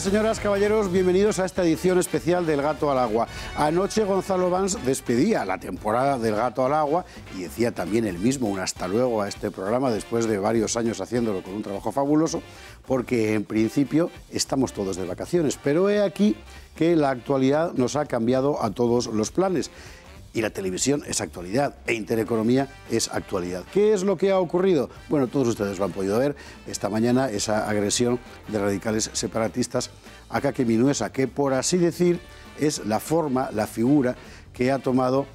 señoras, caballeros. Bienvenidos a esta edición especial del Gato al Agua. Anoche Gonzalo Vans despedía la temporada del Gato al Agua y decía también el mismo un hasta luego a este programa después de varios años haciéndolo con un trabajo fabuloso, porque en principio estamos todos de vacaciones. Pero he aquí que la actualidad nos ha cambiado a todos los planes y la televisión es actualidad e Intereconomía es actualidad. ¿Qué es lo que ha ocurrido? Bueno, todos ustedes lo han podido ver esta mañana, esa agresión de radicales separatistas a Kake Minuesa, que por así decir es la forma, la figura que ha tomado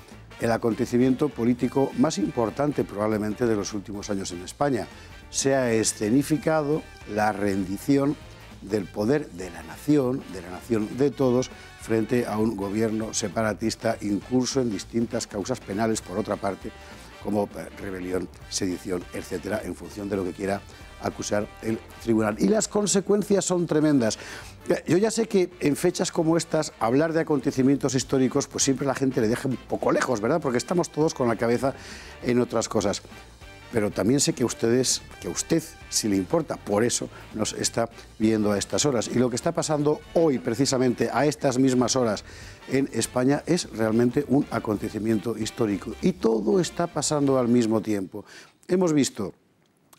el acontecimiento político más importante probablemente de los últimos años en España. Se ha escenificado la rendición del poder de la nación, de la nación de todos, frente a un gobierno separatista incurso en distintas causas penales, por otra parte, como eh, rebelión, sedición, etcétera, en función de lo que quiera acusar el tribunal. Y las consecuencias son tremendas. Yo ya sé que en fechas como estas, hablar de acontecimientos históricos, pues siempre la gente le deja un poco lejos, ¿verdad? Porque estamos todos con la cabeza en otras cosas pero también sé que ustedes, que a usted si le importa, por eso nos está viendo a estas horas. Y lo que está pasando hoy, precisamente a estas mismas horas en España, es realmente un acontecimiento histórico. Y todo está pasando al mismo tiempo. Hemos visto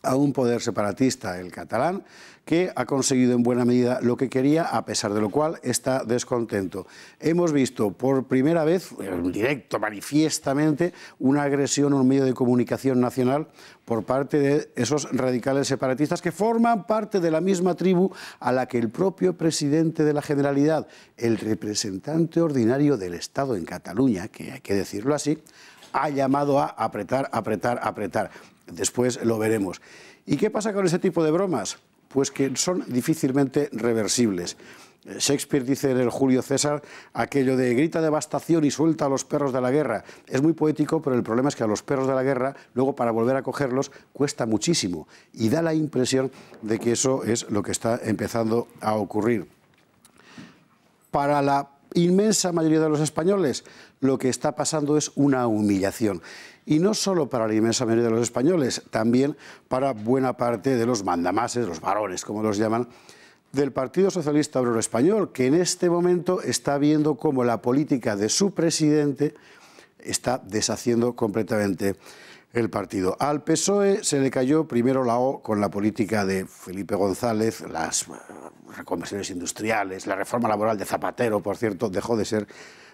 a un poder separatista, el catalán, que ha conseguido en buena medida lo que quería, a pesar de lo cual está descontento. Hemos visto por primera vez, en directo, manifiestamente, una agresión a un medio de comunicación nacional por parte de esos radicales separatistas que forman parte de la misma tribu a la que el propio presidente de la Generalidad, el representante ordinario del Estado en Cataluña, que hay que decirlo así, ha llamado a apretar, apretar, apretar. Después lo veremos. ¿Y qué pasa con ese tipo de bromas? Pues que son difícilmente reversibles. Shakespeare dice en el Julio César aquello de grita devastación y suelta a los perros de la guerra. Es muy poético, pero el problema es que a los perros de la guerra, luego para volver a cogerlos, cuesta muchísimo. Y da la impresión de que eso es lo que está empezando a ocurrir. Para la inmensa mayoría de los españoles, lo que está pasando es una humillación y no solo para la inmensa mayoría de los españoles, también para buena parte de los mandamases, los varones, como los llaman, del Partido Socialista Obrero Español, que en este momento está viendo cómo la política de su presidente está deshaciendo completamente el partido. Al PSOE se le cayó primero la O con la política de Felipe González, las eh, reconversiones industriales, la reforma laboral de Zapatero, por cierto, dejó de ser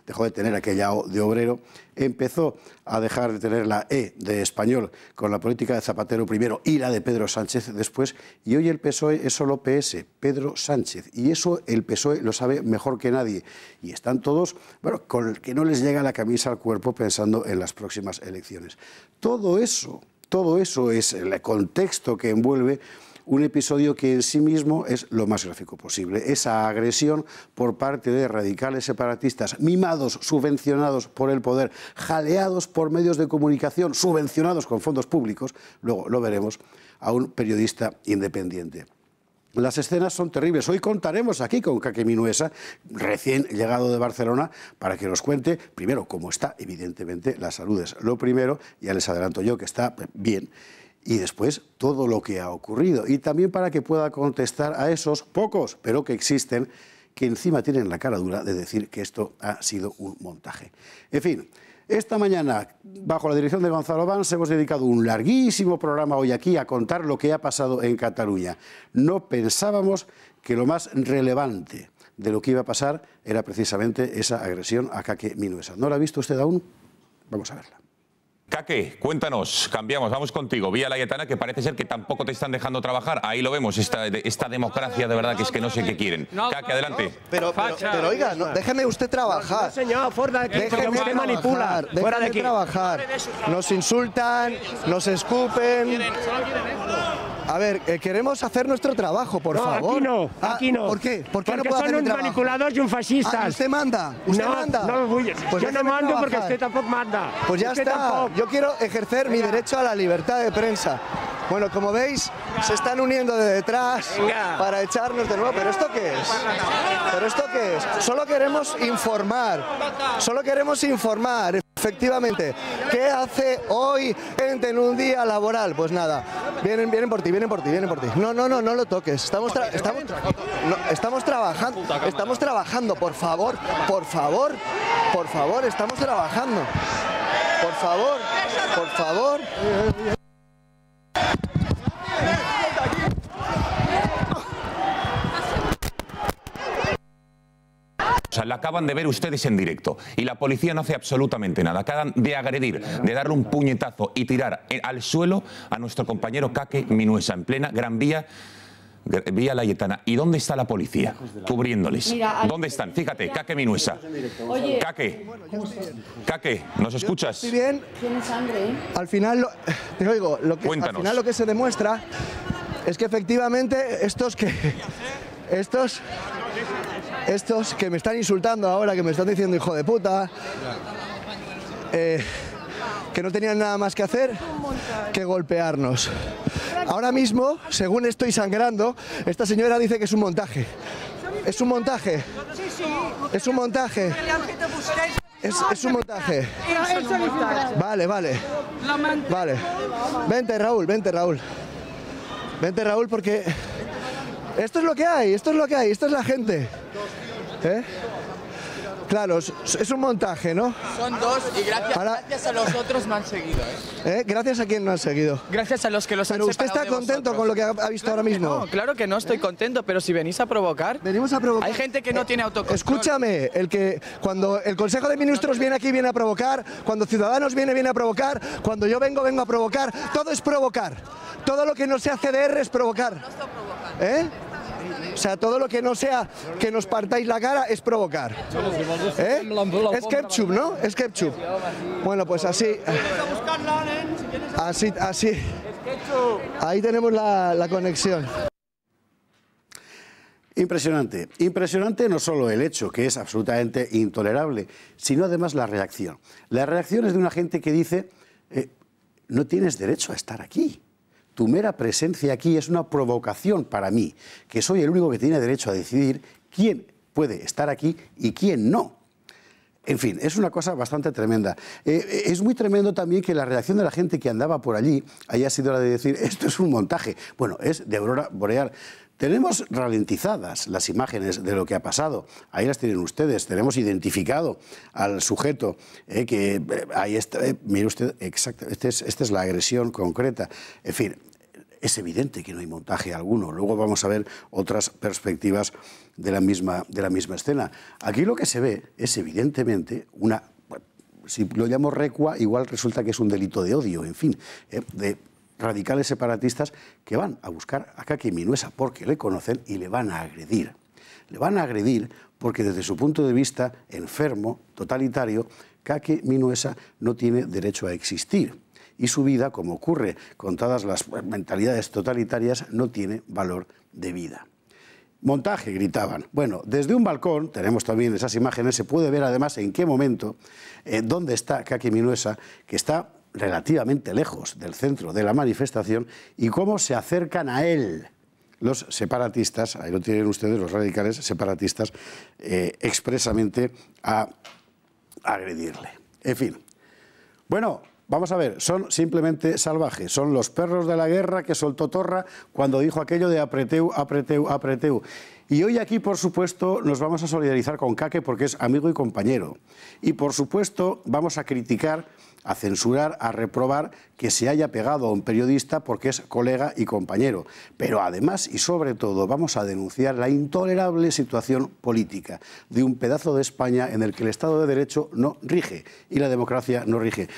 dejó de tener aquella O de obrero, empezó a dejar de tener la E de español con la política de Zapatero primero y la de Pedro Sánchez después, y hoy el PSOE es solo PS, Pedro Sánchez, y eso el PSOE lo sabe mejor que nadie, y están todos, bueno, con el que no les llega la camisa al cuerpo pensando en las próximas elecciones. Todo eso, todo eso es el contexto que envuelve un episodio que en sí mismo es lo más gráfico posible. Esa agresión por parte de radicales separatistas, mimados, subvencionados por el poder, jaleados por medios de comunicación, subvencionados con fondos públicos, luego lo veremos, a un periodista independiente. Las escenas son terribles. Hoy contaremos aquí con Caqueminuesa... recién llegado de Barcelona, para que nos cuente, primero, cómo está, evidentemente, la salud es lo primero, ya les adelanto yo que está eh, bien, y después todo lo que ha ocurrido. Y también para que pueda contestar a esos pocos, pero que existen, que encima tienen la cara dura de decir que esto ha sido un montaje. En fin, esta mañana, bajo la dirección de Gonzalo Vance, hemos dedicado un larguísimo programa hoy aquí a contar lo que ha pasado en Cataluña. No pensábamos que lo más relevante de lo que iba a pasar era precisamente esa agresión a Caque Minuesa. ¿No la ha visto usted aún? Vamos a verla. Caque, cuéntanos, cambiamos, vamos contigo. Vía yetana que parece ser que tampoco te están dejando trabajar. Ahí lo vemos, esta, democracia de verdad que es que no sé qué quieren. Caque, adelante. Pero, pero, oiga, déjeme usted trabajar. señor, fuera de aquí, déjeme usted manipula. Fuera de aquí. trabajar. Nos insultan, nos escupen. A ver, eh, queremos hacer nuestro trabajo, por favor. Aquí no, ah, aquí no. ¿Por qué? ¿Por qué porque no puedo son un manipulador y un fascista. Ah, ¿Usted manda? ¿Usted no, manda? No, voy. Pues yo no mando porque usted tampoco manda. Pues ya está. Yo quiero ejercer mi derecho a la libertad de prensa. Bueno, como veis, se están uniendo de detrás para echarnos de nuevo. ¿Pero esto qué es? ¿Pero esto qué es? Solo queremos informar. Solo queremos informar. Efectivamente, ¿qué hace hoy gente en un día laboral? Pues nada, vienen, vienen por ti, vienen por ti, vienen por ti. No, no, no, no lo toques. Estamos, estamos, estamos trabajando, estamos trabajando, por favor, por favor, por favor, estamos trabajando. Por favor, por favor. O sea, la acaban de ver ustedes en directo y la policía no hace absolutamente nada. Acaban de agredir, de darle un puñetazo y tirar al suelo a nuestro compañero Kake Minuesa en plena Gran Vía vía Yetana. ¿Y dónde está la policía? Cubriéndoles. ¿Dónde están? Fíjate, Caque Minuesa. Oye. Caque. ¿nos escuchas? Muy bien. Tiene sangre, ¿eh? Al final, te lo que, al final lo que se demuestra es que efectivamente estos que... Estos... Estos que me están insultando ahora, que me están diciendo hijo de puta... Eh, que no tenían nada más que hacer que golpearnos. Ahora mismo, según estoy sangrando, esta señora dice que es un montaje. Es un montaje. Es un montaje. Es, un montaje. Vale, vale. Vale. Vente, Raúl, vente, Raúl. Vente, Raúl, porque esto es lo que hay, esto es lo que hay, esto es la gente. ¿Eh? Claro, es un montaje, ¿no? Son dos y gracias, a los otros me han seguido. ¿eh? ¿Eh? Gracias a quien no han seguido. Gracias a los que los han seguido. usted está contento con lo que ha, visto ahora mismo. No, claro que no estoy ¿Eh? contento, pero si venís a provocar. Venimos a provocar. Hay gente que no eh, tiene autocontrol. Escúchame, el que cuando el Consejo de Ministros viene aquí viene a provocar, cuando Ciudadanos viene viene a provocar, cuando yo vengo vengo a provocar, todo es provocar. Todo lo que no se de r es provocar. No está provocando. ¿Eh? O sea, todo lo que no sea que nos partáis la cara es provocar. ¿Eh? Es ketchup, ¿no? Es ketchup. Bueno, pues así. Así, así. Ahí tenemos la, conexión. Impresionante. Impresionante no solo el hecho, que es absolutamente intolerable, sino además la reacción. La reacción es de una gente que dice, eh, no tienes derecho a estar aquí tu mera presencia aquí es una provocación para mí, que soy el único que tiene derecho a decidir quién puede estar aquí y quién no. En fin, es una cosa bastante tremenda. Eh, eh, es muy tremendo también que la reacción de la gente que andaba por allí haya sido la de decir, esto es un montaje. Bueno, es de Aurora Boreal. Tenemos ralentizadas las imágenes de lo que ha pasado. Ahí las tienen ustedes. Tenemos identificado al sujeto eh, que eh, ahí está. Eh, mire usted, exacto. Este esta es la agresión concreta. En fin, es evidente que no hay montaje alguno. Luego vamos a ver otras perspectivas de la misma, de la misma escena. Aquí lo que se ve es evidentemente una... Si lo llamo recua, igual resulta que es un delito de odio, en fin, de radicales separatistas que van a buscar a Kaki Minuesa porque le conocen y le van a agredir. Le van a agredir porque desde su punto de vista enfermo, totalitario, Kaki Minuesa no tiene derecho a existir y su vida, como ocurre con todas las mentalidades totalitarias, no tiene valor de vida. Montaje, gritaban. Bueno, desde un balcón, tenemos también esas imágenes, se puede ver además en qué momento, eh, dónde está Kaki Minuesa, que está relativamente lejos del centro de la manifestación y cómo se acercan a él los separatistas, ahí lo tienen ustedes, los radicales separatistas, eh, expresamente a agredirle. En fin. Bueno, Vamos a ver, son simplemente salvajes, son los perros de la guerra que soltó Torra cuando dijo aquello de apreteu, apreteu, apreteu. Y hoy aquí, por supuesto, nos vamos a solidarizar con Caque porque es amigo y compañero. Y, por supuesto, vamos a criticar a censurar, a reprobar que se haya pegado a un periodista porque es colega y compañero. Pero además y sobre todo vamos a denunciar la intolerable situación política de un pedazo de España en el que el Estado de Derecho no rige y la democracia no rige.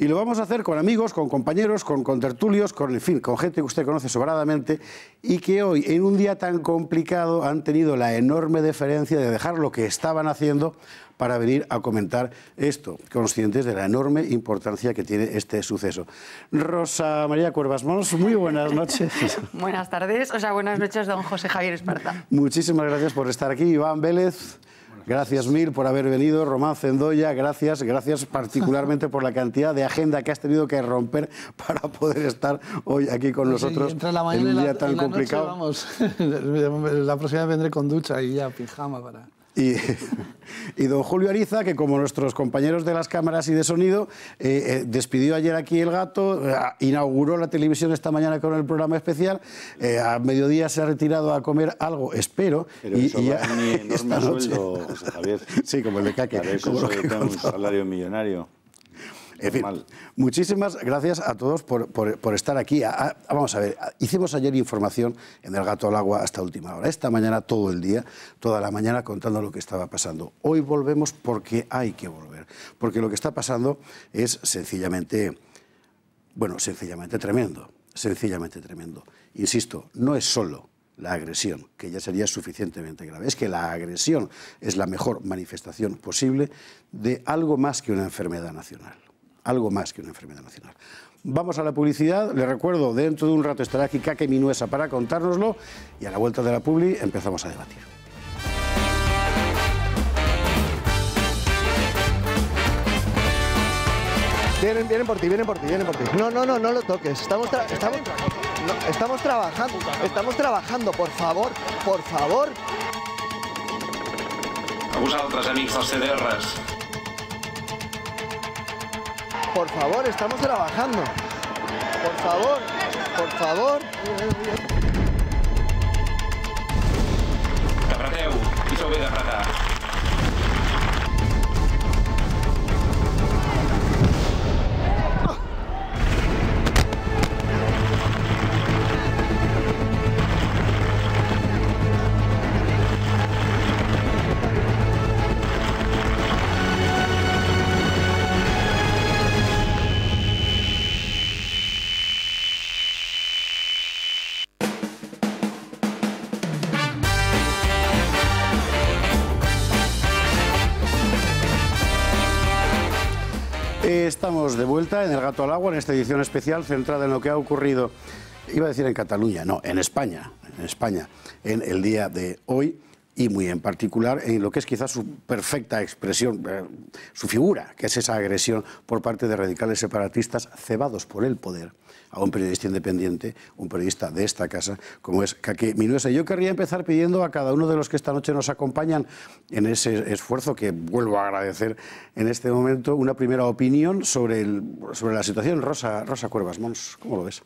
Y lo vamos a hacer con amigos, con compañeros, con, tertulios, con, con gente que usted conoce sobradamente y que hoy, en un día tan complicado, han tenido la enorme deferencia de dejar lo que estaban haciendo para venir a comentar esto, conscientes de la enorme importancia que tiene este suceso. Rosa María Cuervas Mons, muy buenas noches. buenas tardes, o sea, buenas noches, don José Javier Esparta. Muchísimas gracias por estar aquí, Iván Vélez. Gracias mil por haber venido, Román Zendoya, gracias, gracias particularmente por la cantidad de agenda que has tenido que romper para poder estar hoy aquí con nosotros en un día tan complicado. vamos. la próxima vendré con ducha y ya pijama para... Y, don Julio Ariza, que como nuestros compañeros de las cámaras y de sonido, eh, eh, despidió ayer aquí el gato, eh, inauguró la televisión esta mañana con el programa especial, a mediodía se ha retirado a comer algo, espero. Pero y, ya, enorme José Javier. Sí, como el de Caque. como un salario millonario. En fin, muchísimas gracias a todos por, estar aquí. vamos a ver, hicimos ayer información en El Gato al Agua hasta última hora. Esta mañana todo el día, toda la mañana contando lo que estaba pasando. Hoy volvemos porque hay que volver. Porque lo que está pasando es sencillamente, bueno, sencillamente tremendo. Sencillamente tremendo. Insisto, no es solo la agresión, que ya sería suficientemente grave. Es que la agresión es la mejor manifestación posible de algo más que una enfermedad nacional algo más que una enfermedad nacional. Vamos a la publicidad. Le recuerdo, dentro de un rato estará aquí Kake Minuesa para contárnoslo y a la vuelta de la publi empezamos a debatir. Vienen, vienen por ti, vienen por ti, vienen por ti. No, no, no, no lo toques. Estamos, estamos, trabajando, estamos trabajando, por favor, por favor. A otras amigos CDRs. Por favor, estamos trabajando. Por favor, por favor. en El Gato al Agua, en esta edición especial centrada en lo que ha ocurrido, iba a decir en Cataluña, no, en España, en España, en el día de hoy y muy en particular en lo que es quizás su perfecta expresión, eh, su figura, que es esa agresión por parte de radicales separatistas cebados por el poder a un periodista independiente, un periodista de esta casa, como es Caque, Minuesa. Yo querría empezar pidiendo a cada uno de los que esta noche nos acompañan en ese esfuerzo que vuelvo a agradecer en este momento, una primera opinión sobre, sobre la situación. Rosa, Rosa Cuervas Mons, ¿cómo lo ves?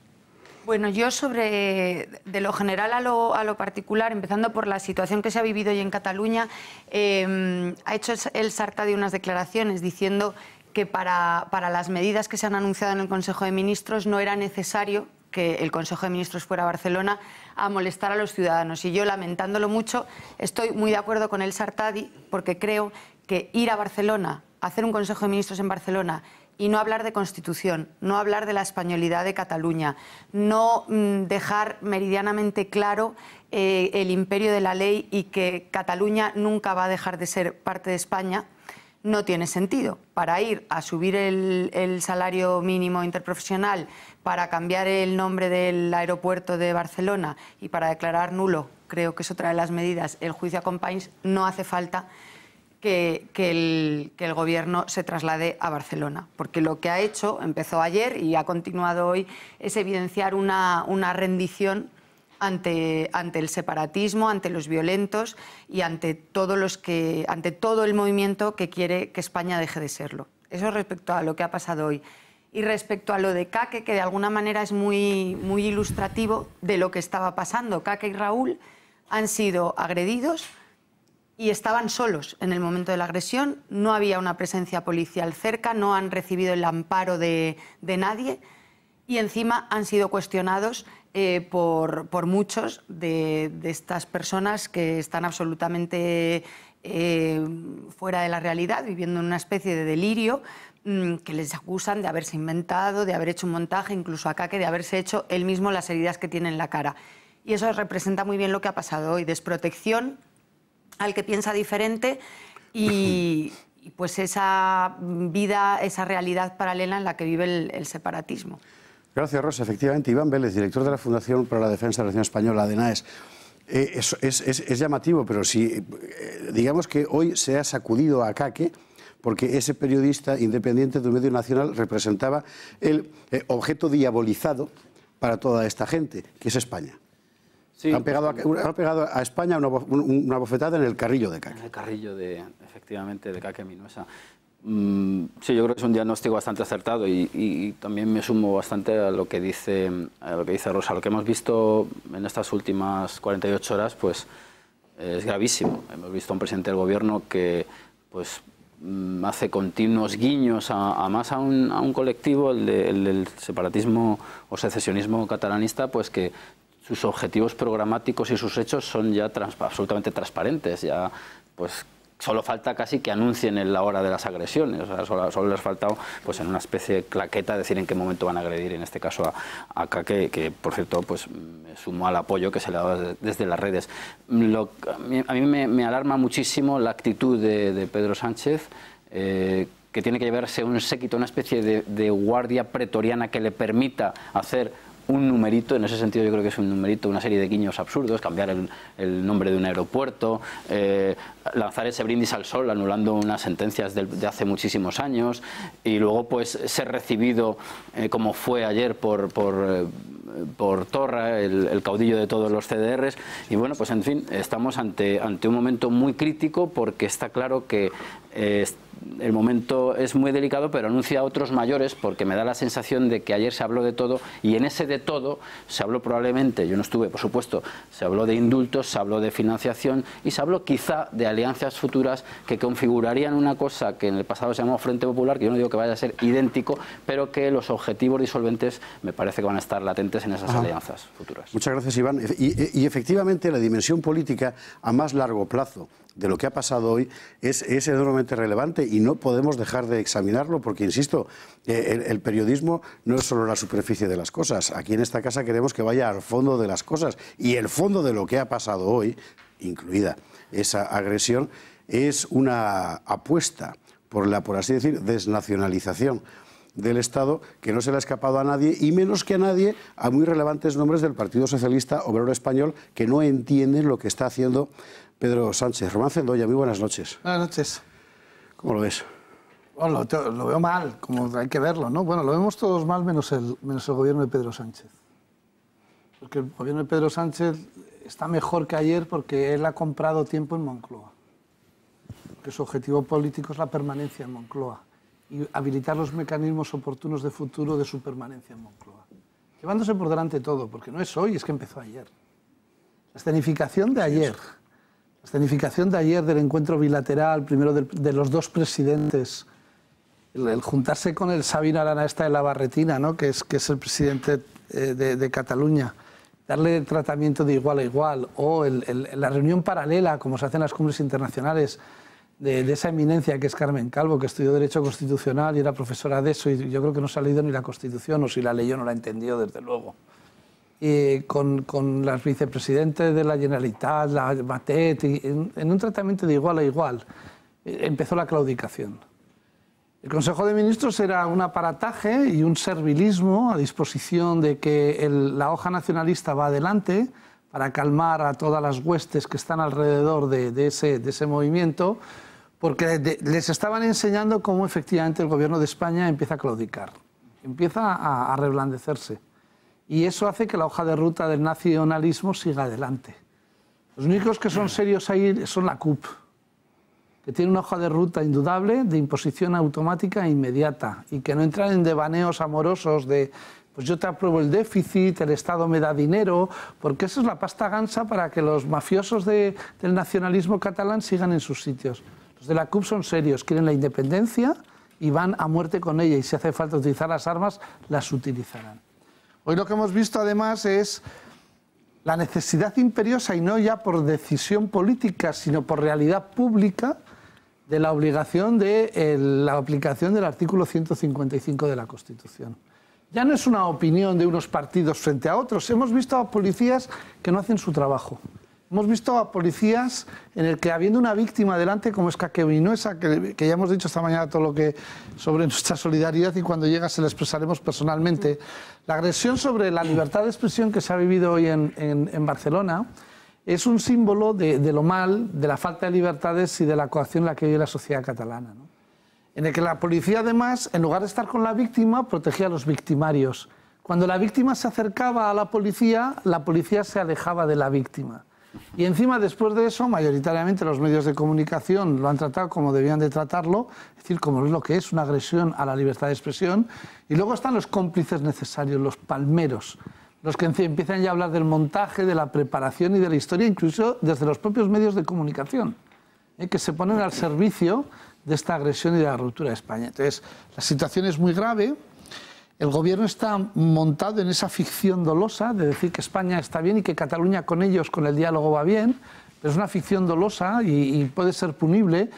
Bueno, yo sobre de lo general a lo, a lo, particular, empezando por la situación que se ha vivido hoy en Cataluña, eh, ha hecho el Sarta de unas declaraciones diciendo que para, las medidas que se han anunciado en el Consejo de Ministros no era necesario que el Consejo de Ministros fuera a Barcelona a molestar a los ciudadanos. Y yo, lamentándolo mucho, estoy muy de acuerdo con el Sartadi, porque creo que ir a Barcelona, hacer un Consejo de Ministros en Barcelona y no hablar de Constitución, no hablar de la españolidad de Cataluña, no mm, dejar meridianamente claro eh, el imperio de la ley y que Cataluña nunca va a dejar de ser parte de España, no tiene sentido. Para ir a subir el, salario mínimo interprofesional, para cambiar el nombre del aeropuerto de Barcelona y para declarar nulo, creo que es otra de las medidas, el juicio a Compañes, no hace falta que, el, gobierno se traslade a Barcelona. Porque lo que ha hecho, empezó ayer y ha continuado hoy, es evidenciar una rendición ante, el separatismo, ante los violentos y ante, todos los que, ante todo el movimiento que quiere que España deje de serlo. Eso respecto a lo que ha pasado hoy. Y respecto a lo de Caque, que de alguna manera es muy, ilustrativo de lo que estaba pasando. Caque y Raúl han sido agredidos y estaban solos en el momento de la agresión. No había una presencia policial cerca, no han recibido el amparo de nadie y encima han sido cuestionados eh, por, muchos de, estas personas que están absolutamente eh, fuera de la realidad, viviendo en una especie de delirio mm, que les acusan de haberse inventado, de haber hecho un montaje, incluso acá que de haberse hecho él mismo las heridas que tiene en la cara. Y eso representa muy bien lo que ha pasado hoy, desprotección al que piensa diferente y, pues esa vida, esa realidad paralela en la que vive el separatismo. Gracias, Rosa. Efectivamente, Iván Vélez, director de la Fundación para la Defensa de la Nación Española, de eh, es, llamativo, pero si eh, digamos que hoy se ha sacudido a Caque porque ese periodista independiente de un medio nacional representaba el eh, objeto diabolizado para toda esta gente, que es España. Sí, han, pegado a, pues, España una, bofetada en el carrillo de Caque. En el carrillo, de, efectivamente, de Caque Minosa. Mm, sí, yo creo que es un diagnóstico bastante acertado y, también me sumo bastante a lo que dice lo que dice Rosa. Lo que hemos visto en estas últimas 48 horas, pues es gravísimo. Hemos visto a un presidente del gobierno que, pues, mm, hace continuos guiños a, más a un, colectivo, el, del separatismo o secesionismo catalanista, pues que sus objetivos programáticos y sus hechos son ya absolutamente transparentes, ya pues solo falta casi que anuncien en la hora de las agresiones, solo, les falta pues en una especie de claqueta decir en qué momento van a agredir, en este caso a, a que por cierto pues me sumo al apoyo que se le ha desde, las redes. a mí me, alarma muchísimo la actitud de, Pedro Sánchez, eh, que tiene que llevarse un séquito, una especie de, guardia pretoriana que le permita hacer un numerito, en ese sentido yo creo que es un numerito, una serie de guiños absurdos, cambiar el, nombre de un aeropuerto, eh, lanzar ese brindis al sol anulando unas sentencias de, hace muchísimos años y luego pues ser recibido eh, como fue ayer por, por, eh, por Torra, el, caudillo de todos los CDRs y bueno pues en fin estamos ante, ante un momento muy crítico porque está claro que eh, el momento es muy delicado pero anuncia otros mayores porque me da la sensación de que ayer se habló de todo y en ese de todo se habló probablemente, yo no estuve por supuesto, se habló de indultos, se habló de financiación y se habló quizá de alianzas futuras que configurarían una cosa que en el pasado se llamó Frente Popular, que yo no digo que vaya a ser idéntico, pero que los objetivos disolventes me parece que van a estar latentes en esas alianzas futuras. Muchas gracias, Iván. Y, efectivamente la dimensión política a más largo plazo de lo que ha pasado hoy es, enormemente relevante y no podemos dejar de examinarlo porque, insisto, eh, el, periodismo no es solo la superficie de las cosas. Aquí en esta casa queremos que vaya al fondo de las cosas y el fondo de lo que ha pasado hoy, incluida esa agresión, es una apuesta por la, por así decir, desnacionalización del Estado que no se le ha escapado a nadie y menos que a nadie a muy relevantes nombres del Partido Socialista Obrero Español que no entienden lo que está haciendo Pedro Sánchez. Román Cendoya, muy buenas noches. Buenas noches. ¿Cómo lo ves? lo, veo mal, como hay que verlo, ¿no? Bueno, lo vemos todos mal menos el, menos el gobierno de Pedro Sánchez. Porque el gobierno de Pedro Sánchez está mejor que ayer porque él ha comprado tiempo en Moncloa. Que su objetivo político es la permanencia en Moncloa y habilitar los mecanismos oportunos de futuro de su permanencia en Moncloa. Llevándose por delante todo, porque no es hoy, es que empezó ayer. La escenificación de ayer, la escenificación de ayer del encuentro bilateral, primero de, los dos presidentes, el, juntarse con el Sabino Arana esta de la Barretina, ¿no? que, es, que es el presidente eh, de Cataluña, darle tratamiento de igual a igual o la reunión paralela, como se hace en las cumbres internacionales, de, esa eminencia que es Carmen Calvo, que estudió Derecho Constitucional y era profesora de eso, y yo creo que no se ha leído ni la Constitución, o si la leyó no la entendió, desde luego. Y eh, con, las vicepresidentes de la Generalitat, la Matet, en un tratamiento de igual a igual, eh, empezó la claudicación. El Consejo de Ministros era un aparataje y un servilismo a disposición de que la hoja nacionalista va adelante para calmar a todas las huestes que están alrededor de, ese, movimiento, porque les estaban enseñando cómo efectivamente el gobierno de España empieza a claudicar, empieza a, a reblandecerse. Y eso hace que la hoja de ruta del nacionalismo siga adelante. Los únicos que son serios ahí son la CUP que tiene una hoja de ruta indudable de imposición automática e inmediata y que no entran en devaneos amorosos de pues yo te apruebo el déficit, el Estado me da dinero, porque esa es la pasta gansa para que los mafiosos del nacionalismo catalán sigan en sus sitios. Los de la CUP son serios, quieren la independencia y van a muerte con ella y si hace falta utilizar las armas, las utilizarán. Hoy lo que hemos visto además es la necesidad imperiosa y no ya por decisión política, sino por realidad pública, de la obligación de la aplicación del artículo 155 de la Constitución. Ya no es una opinión de unos partidos frente a otros. Hemos visto a policías que no hacen su trabajo. Hemos visto a policías en el que habiendo una víctima delante como es Caquevinoesa, que, que ya hemos dicho esta mañana todo lo que sobre nuestra solidaridad y cuando llega se la expresaremos personalmente, la agresión sobre la libertad de expresión que se ha vivido hoy en Barcelona es un símbolo de, lo mal, de la falta de libertades y de la coacción en la que vive la sociedad catalana. En el que la policía, además, en lugar de estar con la víctima, protegía a los victimarios. Cuando la víctima se acercaba a la policía, la policía se alejaba de la víctima. Y encima, después de eso, mayoritariamente los medios de comunicación lo han tratado como debían de tratarlo, es decir, como es lo que es una agresión a la libertad de expresión. Y luego están los cómplices necesarios, los palmeros, los que empiezan ya a hablar del montaje, de la preparación y de la historia, incluso desde los propios medios de comunicación, ¿eh? que se ponen al servicio de esta agresión y de la ruptura de España. Entonces, la situación es muy grave. El gobierno está montado en esa ficción dolosa de decir que España está bien y que Cataluña con ellos, con el diálogo, va bien, pero es una ficción dolosa y puede ser punible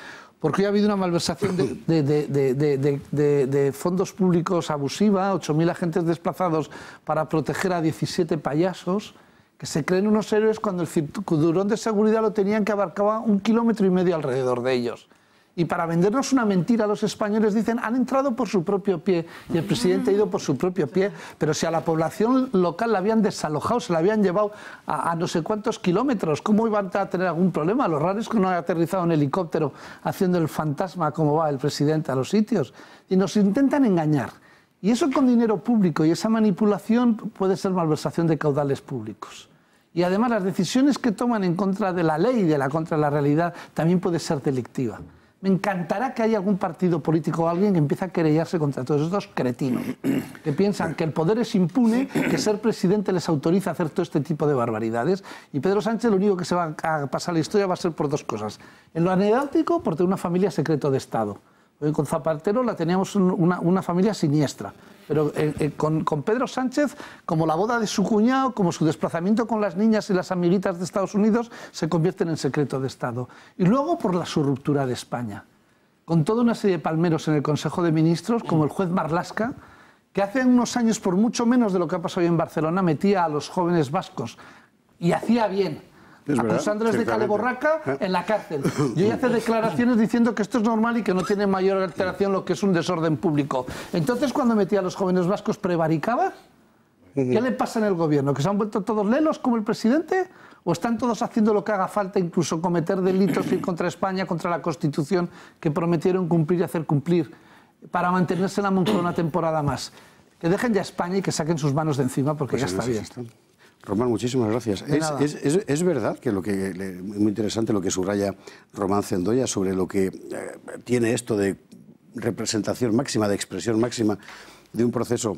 porque ha habido una malversación de, fondos públicos abusiva, 8.000 agentes desplazados para proteger a 17 payasos, que se creen unos héroes cuando el cinturón de seguridad lo tenían que abarcaba un kilómetro y medio alrededor de ellos y para vendernos una mentira los españoles dicen han entrado por su propio pie y el presidente ha ido por su propio pie, pero si a la población local la habían desalojado, se la habían llevado a, no sé cuántos kilómetros, ¿cómo iban a tener algún problema? Lo raro es que no haya aterrizado en helicóptero haciendo el fantasma como va el presidente a los sitios y nos intentan engañar. Y eso con dinero público y esa manipulación puede ser malversación de caudales públicos. Y además las decisiones que toman en contra de la ley y de la contra de la realidad también puede ser delictiva. Me encantará que haya algún partido político o alguien que empiece a querellarse contra todos estos cretinos, que piensan que el poder es impune, que ser presidente les autoriza a hacer todo este tipo de barbaridades. Y Pedro Sánchez lo único que se va a pasar a la historia va a ser por dos cosas. En lo anedótico, por tener una familia secreto de Estado con Zapatero la teníamos una, familia siniestra. Pero eh, eh, con, Pedro Sánchez, como la boda de su cuñado, como su desplazamiento con las niñas y las amiguitas de Estados Unidos, se convierten en secreto de Estado. Y luego por la su ruptura de España, con toda una serie de palmeros en el Consejo de Ministros, como el juez Marlasca, que hace unos años, por mucho menos de lo que ha pasado hoy en Barcelona, metía a los jóvenes vascos. Y hacía bien acusándoles de borraca ah. en la cárcel. Y hace declaraciones diciendo que esto es normal y que no tiene mayor alteración lo que es un desorden público. Entonces, cuando metía a los jóvenes vascos, ¿prevaricaba? ¿Qué le pasa en el gobierno? ¿Que se han vuelto todos lelos como el presidente? ¿O están todos haciendo lo que haga falta, incluso cometer delitos contra España, contra la Constitución, que prometieron cumplir y hacer cumplir, para mantenerse en la Moncloa una temporada más? Que dejen ya España y que saquen sus manos de encima, porque pues ya está bien. Román, muchísimas gracias. Es, verdad que lo que muy interesante lo que subraya Román Cendoya sobre lo que eh, tiene esto de representación máxima, de expresión máxima de un proceso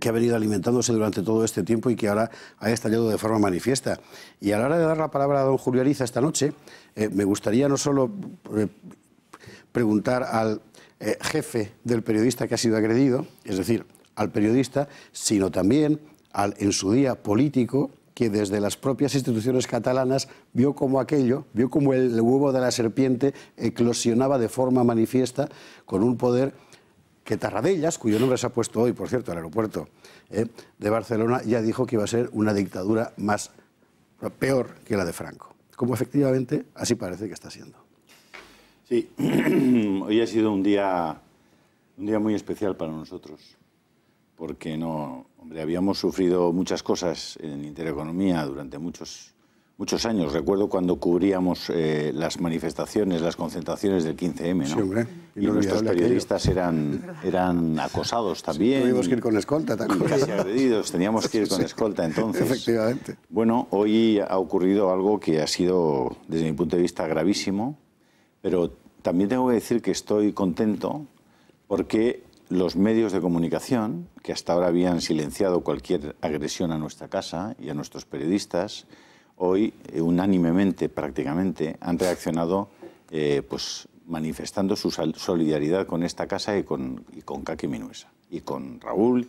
que ha venido alimentándose durante todo este tiempo y que ahora ha estallado de forma manifiesta. Y a la hora de dar la palabra a don Julio Ariza esta noche, eh, me gustaría no solo eh, preguntar al jefe del periodista que ha sido agredido, es decir, al periodista, sino también en su día político que desde las propias instituciones catalanas vio como aquello, vio como el huevo de la serpiente eclosionaba de forma manifiesta con un poder que Tarradellas, cuyo nombre se ha puesto hoy, por cierto, al aeropuerto eh, de Barcelona, ya dijo que iba a ser una dictadura más peor que la de Franco. Como efectivamente así parece que está siendo. Sí, hoy ha sido un día, un día muy especial para nosotros, porque no, habíamos sufrido muchas cosas en Intereconomía durante muchos, muchos años. Recuerdo cuando cubríamos eh, las manifestaciones, las concentraciones del 15M, ¿no? Y, nuestros periodistas eran, eran acosados también. Teníamos que ir con escolta también. teníamos que ir con escolta entonces. Efectivamente. Bueno, hoy ha ocurrido algo que ha sido, desde mi punto de vista, gravísimo, pero también tengo que decir que estoy contento porque los medios de comunicación, que hasta ahora habían silenciado cualquier agresión a nuestra casa y a nuestros periodistas, hoy eh, unánimemente prácticamente han reaccionado eh, pues, manifestando su solidaridad con esta casa y con, y con Minuesa, y con Raúl,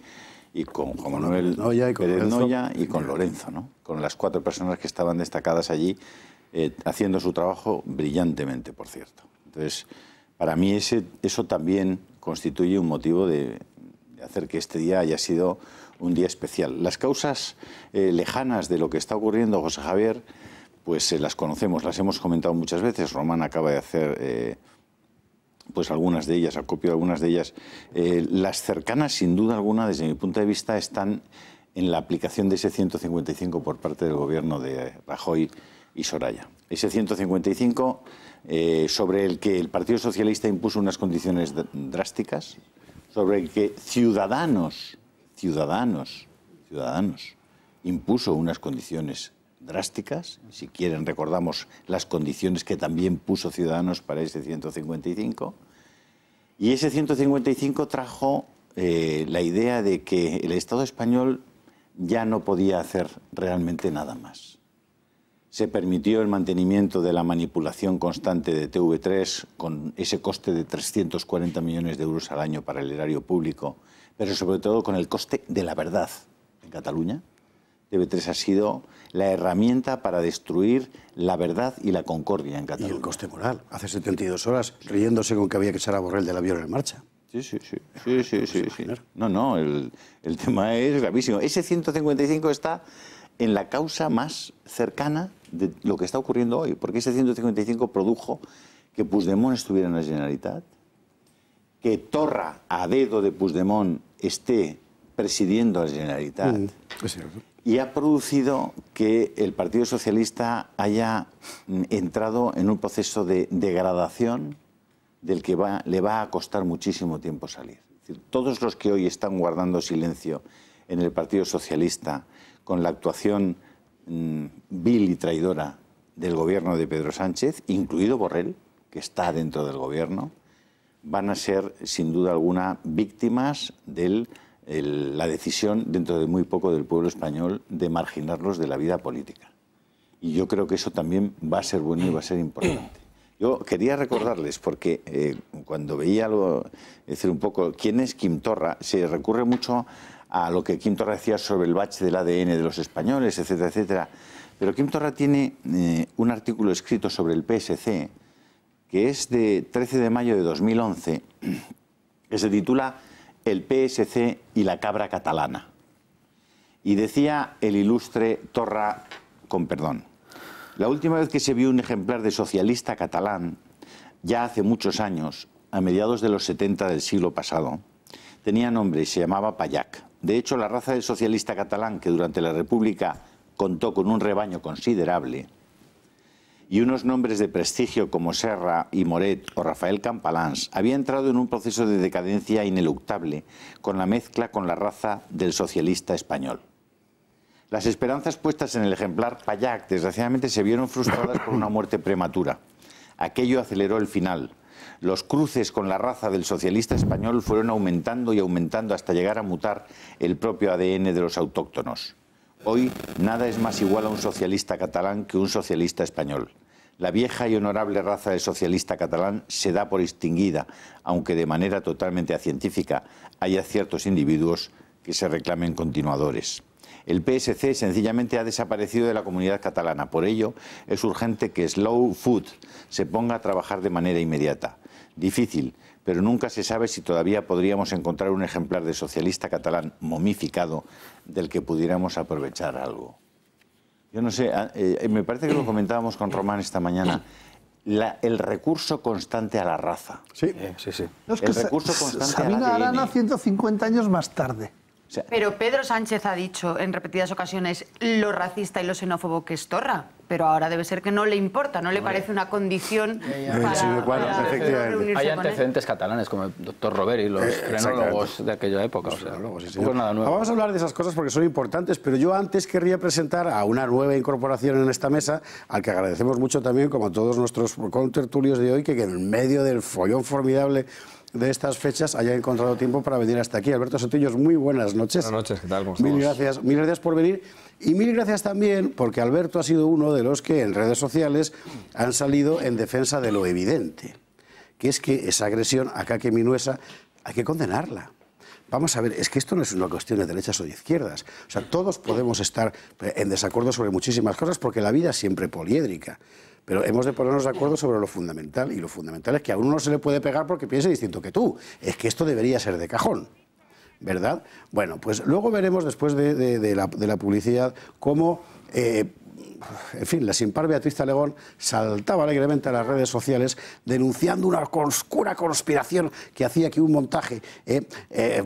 y con Juan Manuel y con Lorenzo. y con Lorenzo, ¿no? con las cuatro personas que estaban destacadas allí eh, haciendo su trabajo brillantemente, por cierto. Entonces, para mí ese, eso también constituye un motivo de hacer que este día haya sido un día especial. Las causas eh, lejanas de lo que está ocurriendo, José Javier, pues eh, las conocemos, las hemos comentado muchas veces. Román acaba de hacer eh, pues algunas de ellas, acopio algunas de ellas. las cercanas, sin duda alguna, desde mi punto de vista, están en la aplicación de ese 155 por parte del gobierno de Rajoy y Soraya. Ese 155 eh, sobre el que el Partido Socialista impuso unas condiciones drásticas, sobre el que ciudadanos, ciudadanos, ciudadanos, impuso unas condiciones drásticas, si quieren recordamos las condiciones que también puso Ciudadanos para ese 155, y ese 155 trajo eh, la idea de que el Estado español ya no podía hacer realmente nada más se permitió el mantenimiento de la manipulación constante de TV3 con ese coste de 340 millones de euros al año para el erario público, pero sobre todo con el coste de la verdad en Cataluña. TV3 ha sido la herramienta para destruir la verdad y la concordia en Cataluña. Y el coste moral. Hace 72 horas riéndose con que había que echar a Borrell del avión en marcha. Sí, sí, sí. sí, sí, sí, sí. No, no, el, el tema es gravísimo. Ese 155 está en la causa más cercana de lo que está ocurriendo hoy. Porque ese 155 produjo que Puigdemont estuviera en la Generalitat, que Torra, a dedo de Puigdemont, esté presidiendo la Generalitat. Mm, y ha producido que el Partido Socialista haya mm, entrado en un proceso de degradación del que le va a costar muchísimo tiempo salir. todos los que hoy están guardando silencio en el Partido Socialista con la actuación mm, vil y traidora del gobierno de Pedro Sánchez, incluido Borrell, que está dentro del gobierno, van a ser sin duda alguna víctimas de la decisión dentro de muy poco del pueblo español de marginarlos de la vida política. Y yo creo que eso también va a ser bueno y va a ser importante. Yo quería recordarles, porque eh, cuando veía algo, decir un poco, ¿quién es Quim Torra? Se recurre mucho a lo que Quim Torra decía sobre el bache del ADN de los españoles, etcétera, etcétera. Pero Quim Torra tiene eh, un artículo escrito sobre el PSC que es de 13 de mayo de 2011, que se titula El PSC y la cabra catalana. Y decía el ilustre Torra, con perdón, la última vez que se vio un ejemplar de socialista catalán, ya hace muchos años, a mediados de los 70 del siglo pasado, tenía nombre y se llamaba Payac. De hecho, la raza del socialista catalán, que durante la República contó con un rebaño considerable, y unos nombres de prestigio como Serra y Moret o Rafael Campalans había entrado en un proceso de decadencia ineluctable con la mezcla con la raza del socialista español. Las esperanzas puestas en el ejemplar Payac desgraciadamente se vieron frustradas por una muerte prematura. Aquello aceleró el final, los cruces con la raza del socialista español fueron aumentando y aumentando hasta llegar a mutar el propio ADN de los autóctonos. Hoy nada es más igual a un socialista catalán que un socialista español. La vieja y honorable raza del socialista catalán se da por extinguida, aunque de manera totalmente acientífica haya ciertos individuos que se reclamen continuadores. El PSC sencillamente ha desaparecido de la comunidad catalana. Por ello, es urgente que Slow Food se ponga a trabajar de manera inmediata difícil, pero nunca se sabe si todavía podríamos encontrar un ejemplar de socialista catalán momificado del que pudiéramos aprovechar algo. Yo no sé, ah, eh, eh, me parece que lo comentábamos con Román esta mañana. La, el recurso constante a la raza. Sí, eh, sí, sí. el recurso constante a la Arana 150 años más tarde. Pero Pedro Sánchez ha dicho en repetidas ocasiones lo racista y lo xenófobo que es Torra pero ahora debe ser que no le importa, no le parece una condición Hay antecedentes catalanes como el doctor Robert y los eh, frenólogos de aquella época. Vamos a hablar de esas cosas porque son importantes, pero yo antes querría presentar a una nueva incorporación en esta mesa, al que agradecemos mucho también, como a todos nuestros contertulios de hoy, que en medio del follón formidable de estas fechas haya encontrado tiempo para venir hasta aquí. Alberto Sotillos, muy buenas noches. Buenas noches, ¿qué tal? Muchas gracias, mil gracias por venir y mil gracias también porque Alberto ha sido uno de los que en redes sociales han salido en defensa de lo evidente, que es que esa agresión acá que minuesa hay que condenarla. Vamos a ver, es que esto no es una cuestión de derechas o de izquierdas. O sea, todos podemos estar en desacuerdo sobre muchísimas cosas porque la vida es siempre poliédrica. Pero hemos de ponernos de acuerdo sobre lo fundamental, y lo fundamental es que a uno no se le puede pegar porque piense distinto que tú. Es que esto debería ser de cajón. ¿Verdad? Bueno, pues luego veremos después de, la, publicidad cómo eh, en fin, la sin par Beatriz Talegón saltaba alegremente a las redes sociales denunciando una oscura conspiración que hacía que un montaje eh, eh,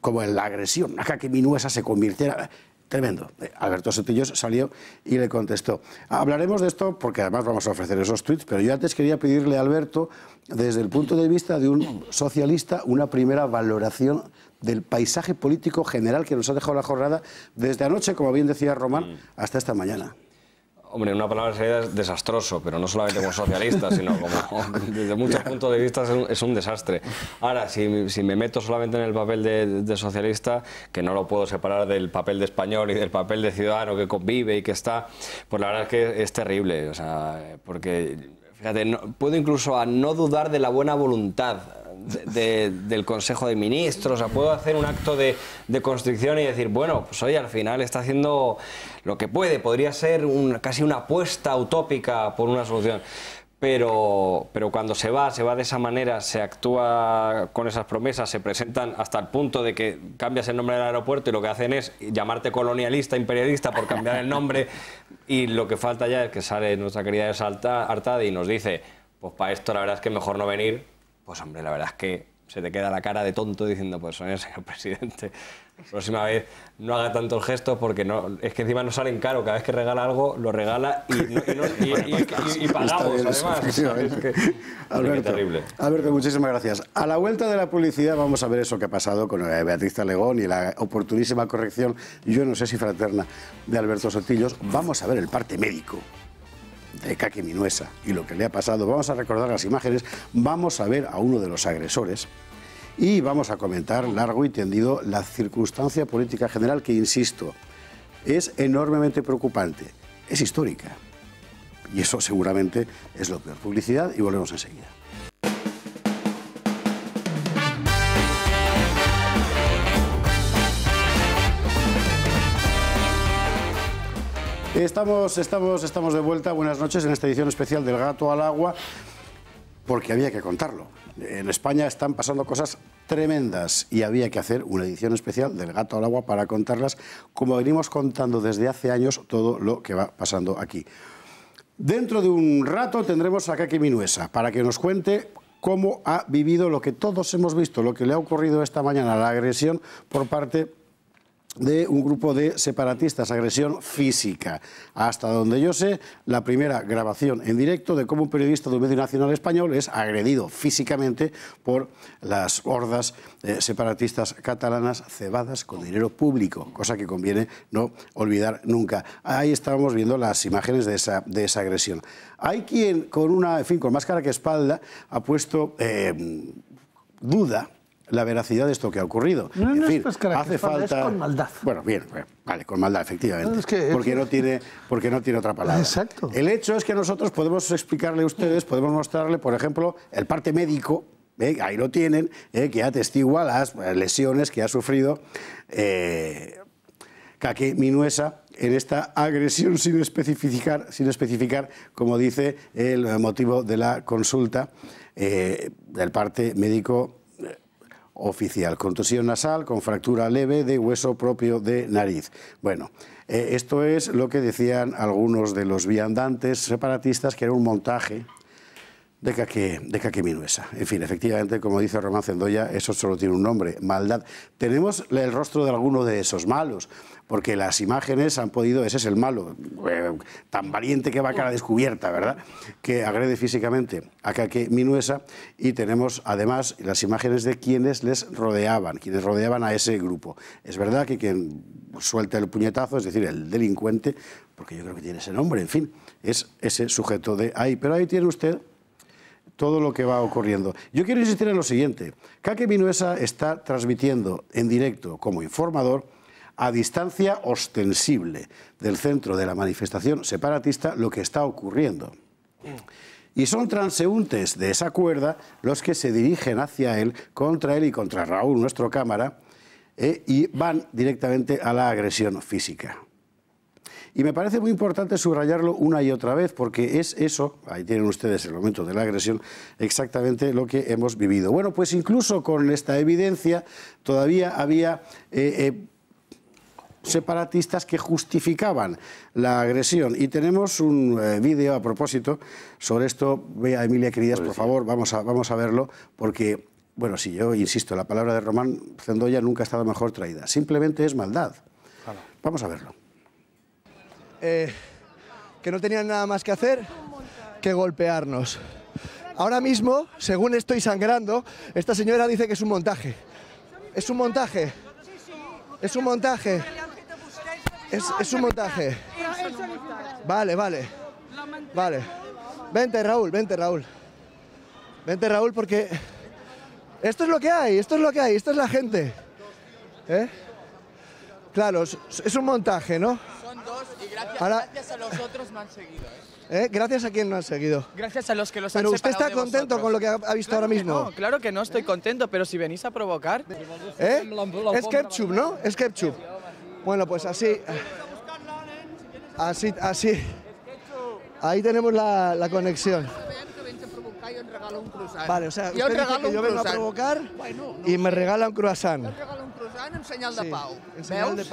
como en la agresión acá que Minuesa se convirtiera Tremendo. Eh, Alberto Sotillos salió y le contestó. Hablaremos de esto porque además vamos a ofrecer esos tweets, pero yo antes quería pedirle a Alberto, desde el punto de vista de un socialista, una primera valoración del paisaje político general que nos ha dejado la jornada desde anoche, como bien decía Román, mm. hasta esta mañana. Hombre, una palabra es desastroso, pero no solamente como socialista, sino como desde muchos puntos de vista es un, desastre. Ahora, si, si, me meto solamente en el papel de, socialista, que no lo puedo separar del papel de español y del papel de ciudadano que convive y que está, pues la verdad es que es terrible, o sea, porque, fíjate, puedo incluso a no dudar de la buena voluntad del Consejo de Ministros, o sea, puedo hacer un acto de, de constricción y decir, bueno, pues hoy al final está haciendo lo que puede, podría ser casi una apuesta utópica por una solución. Pero, pero, cuando se va, se va de esa manera, se actúa con esas promesas, se presentan hasta el punto de que cambias el nombre del aeropuerto y lo que hacen es llamarte colonialista, imperialista por cambiar el nombre y lo que falta ya es que sale nuestra querida Salta y nos dice, pues para esto la verdad es que mejor no venir, pues hombre, la verdad es que se te queda la cara de tonto diciendo, pues señor presidente, próxima vez no haga tantos gestos porque es que encima no salen caro. Cada vez que regala algo, lo regala y, pagamos, Es Alberto, Alberto, muchísimas gracias. A la vuelta de la publicidad vamos a ver eso que ha pasado con Beatriz Talegón y la oportunísima corrección, yo no sé si fraterna, de Alberto Sotillos. Vamos a ver el parte médico de Kake Minuesa y lo que le ha pasado. Vamos a recordar las imágenes, vamos a ver a uno de los agresores y vamos a comentar largo y tendido la circunstancia política general que, insisto, es enormemente preocupante. Es histórica. Y eso seguramente es lo peor. Publicidad y volvemos enseguida. Estamos, estamos, estamos de vuelta. Buenas noches en esta edición especial del Gato al Agua, porque había que contarlo en España están pasando cosas tremendas y había que hacer una edición especial del gato al agua para contarlas, como venimos contando desde hace años todo lo que va pasando aquí. Dentro de un rato tendremos a Kaki Minuesa para que nos cuente cómo ha vivido lo que todos hemos visto, lo que le ha ocurrido esta mañana, la agresión por parte de un grupo de separatistas, agresión física. Hasta donde yo sé, la primera grabación en directo de cómo un periodista de un medio nacional español es agredido físicamente por las hordas eh, separatistas catalanas cebadas con dinero público, cosa que conviene no olvidar nunca. Ahí estábamos viendo las imágenes de esa, de esa agresión. Hay quien con una, fin, con más cara que espalda ha puesto eh, duda la veracidad de esto que ha ocurrido. No, pues hace falta. con maldad. Bueno, bien, eh, vale, con maldad, efectivamente. porque, no tiene, porque no tiene otra palabra. Exacto. El hecho es que nosotros podemos explicarle a ustedes, podemos mostrarle, por ejemplo, el parte médico. Eh, ahí lo tienen, eh, que atestigua las lesiones que ha sufrido eh, Minuesa en esta agresión sin especificar, sin especificar, como dice el motivo de la consulta del parte médico oficial. Contusión nasal con fractura leve de hueso propio de nariz. Bueno, eh, esto es lo que decían algunos de los viandantes separatistas que era un montaje de que, de minuesa. En fin, efectivamente, como dice Román Zendoya, eso solo tiene un nombre, maldad. Tenemos el rostro de alguno de esos malos, porque las imágenes han podido, ese es el malo, eh, tan valiente que va a cara descubierta, ¿verdad? Que agrede físicamente a Caque Minuesa y tenemos además las imágenes de quienes les rodeaban, quienes rodeaban a ese grupo. Es verdad que quien suelta el puñetazo, es decir, el delincuente, porque yo creo que tiene ese nombre, en fin, es ese sujeto de ahí. Pero ahí tiene usted todo lo que va ocurriendo. Yo quiero insistir en lo siguiente. Kake Minuesa está transmitiendo en directo como informador a distancia ostensible del centro de la manifestación separatista lo que está ocurriendo. Y son transeúntes de esa cuerda los que se dirigen hacia él, contra él y contra Raúl, nuestro cámara, eh, y van directamente a la agresión física. Y me parece muy importante subrayarlo una y otra vez, porque es eso, ahí tienen ustedes el momento de la agresión, exactamente lo que hemos vivido. Bueno, pues incluso con esta evidencia todavía había... Eh, eh, separatistas que justificaban la agresión. Y tenemos un eh, vídeo a propósito sobre esto. Vea, Emilia, queridas, por favor, vamos a, vamos a verlo, porque, bueno, si sí, yo insisto, la palabra de Román Zendoya nunca ha estado mejor traída. Simplemente es maldad. Vamos a verlo. Eh, que no tenían nada más que hacer que golpearnos. Ahora mismo, según estoy sangrando, esta señora dice que es un montaje. Es un montaje. Es un montaje. Es, un montaje. Vale, vale. Vale. Vente, Raúl, vente, Raúl. Vente, Raúl, porque esto es lo que hay, esto es lo que hay, esto es la gente. ¿Eh? Claro, es un montaje, ¿no? gracias, gracias a los otros me han seguido. ¿eh? ¿Eh? Gracias a quien no han seguido. Gracias a los que los han seguido. Pero usted está contento con lo que ha visto ahora mismo. No, claro que no estoy ¿Eh? contento, pero si venís a provocar. ¿Eh? Es ketchup, ¿no? Es ketchup. Bueno, pues así. Así, así. Ahí tenemos la conexión. Vale, o sea, usted dice a provocar Y me regala un cruasán. un en de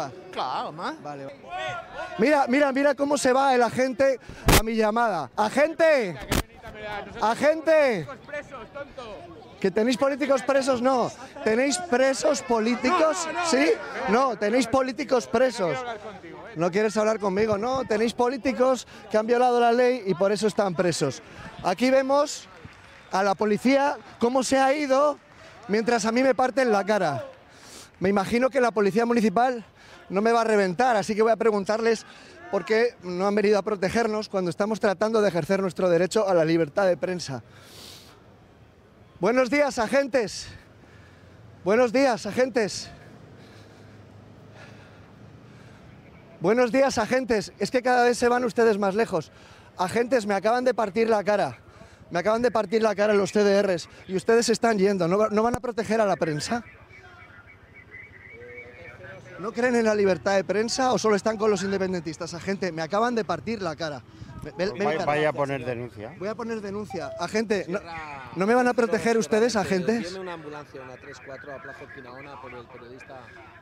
Mira, mira, mira cómo se va el agente a mi llamada. ¡Agente! ¡Agente! ¿Que tenéis políticos presos? No. ¿Tenéis presos políticos? ¿Sí? No, tenéis políticos presos. No quieres hablar conmigo, no. Tenéis políticos que han violado la ley y por eso están presos. Aquí vemos a la policía cómo se ha ido mientras a mí me parten la cara. Me imagino que la policía municipal no me va a reventar, así que voy a preguntarles por qué no han venido a protegernos cuando estamos tratando de ejercer nuestro derecho a la libertad de prensa. Buenos días, agentes. Buenos días, agentes. Buenos días, agentes. Es que cada vez se van ustedes más lejos. Agentes, me acaban de partir la cara. Me acaban de partir la cara los CDRs y ustedes están yendo. ¿No, no van a proteger a la prensa? ¿No creen en la libertad de prensa o solo están con los independentistas? Agente, me acaban de partir la cara. Voy vaya, a poner denuncia. Voy a poner denuncia. Agente, no, me van a proteger ustedes, agentes? Tiene una ambulancia, una 3-4 a Plaza Quinaona por el periodista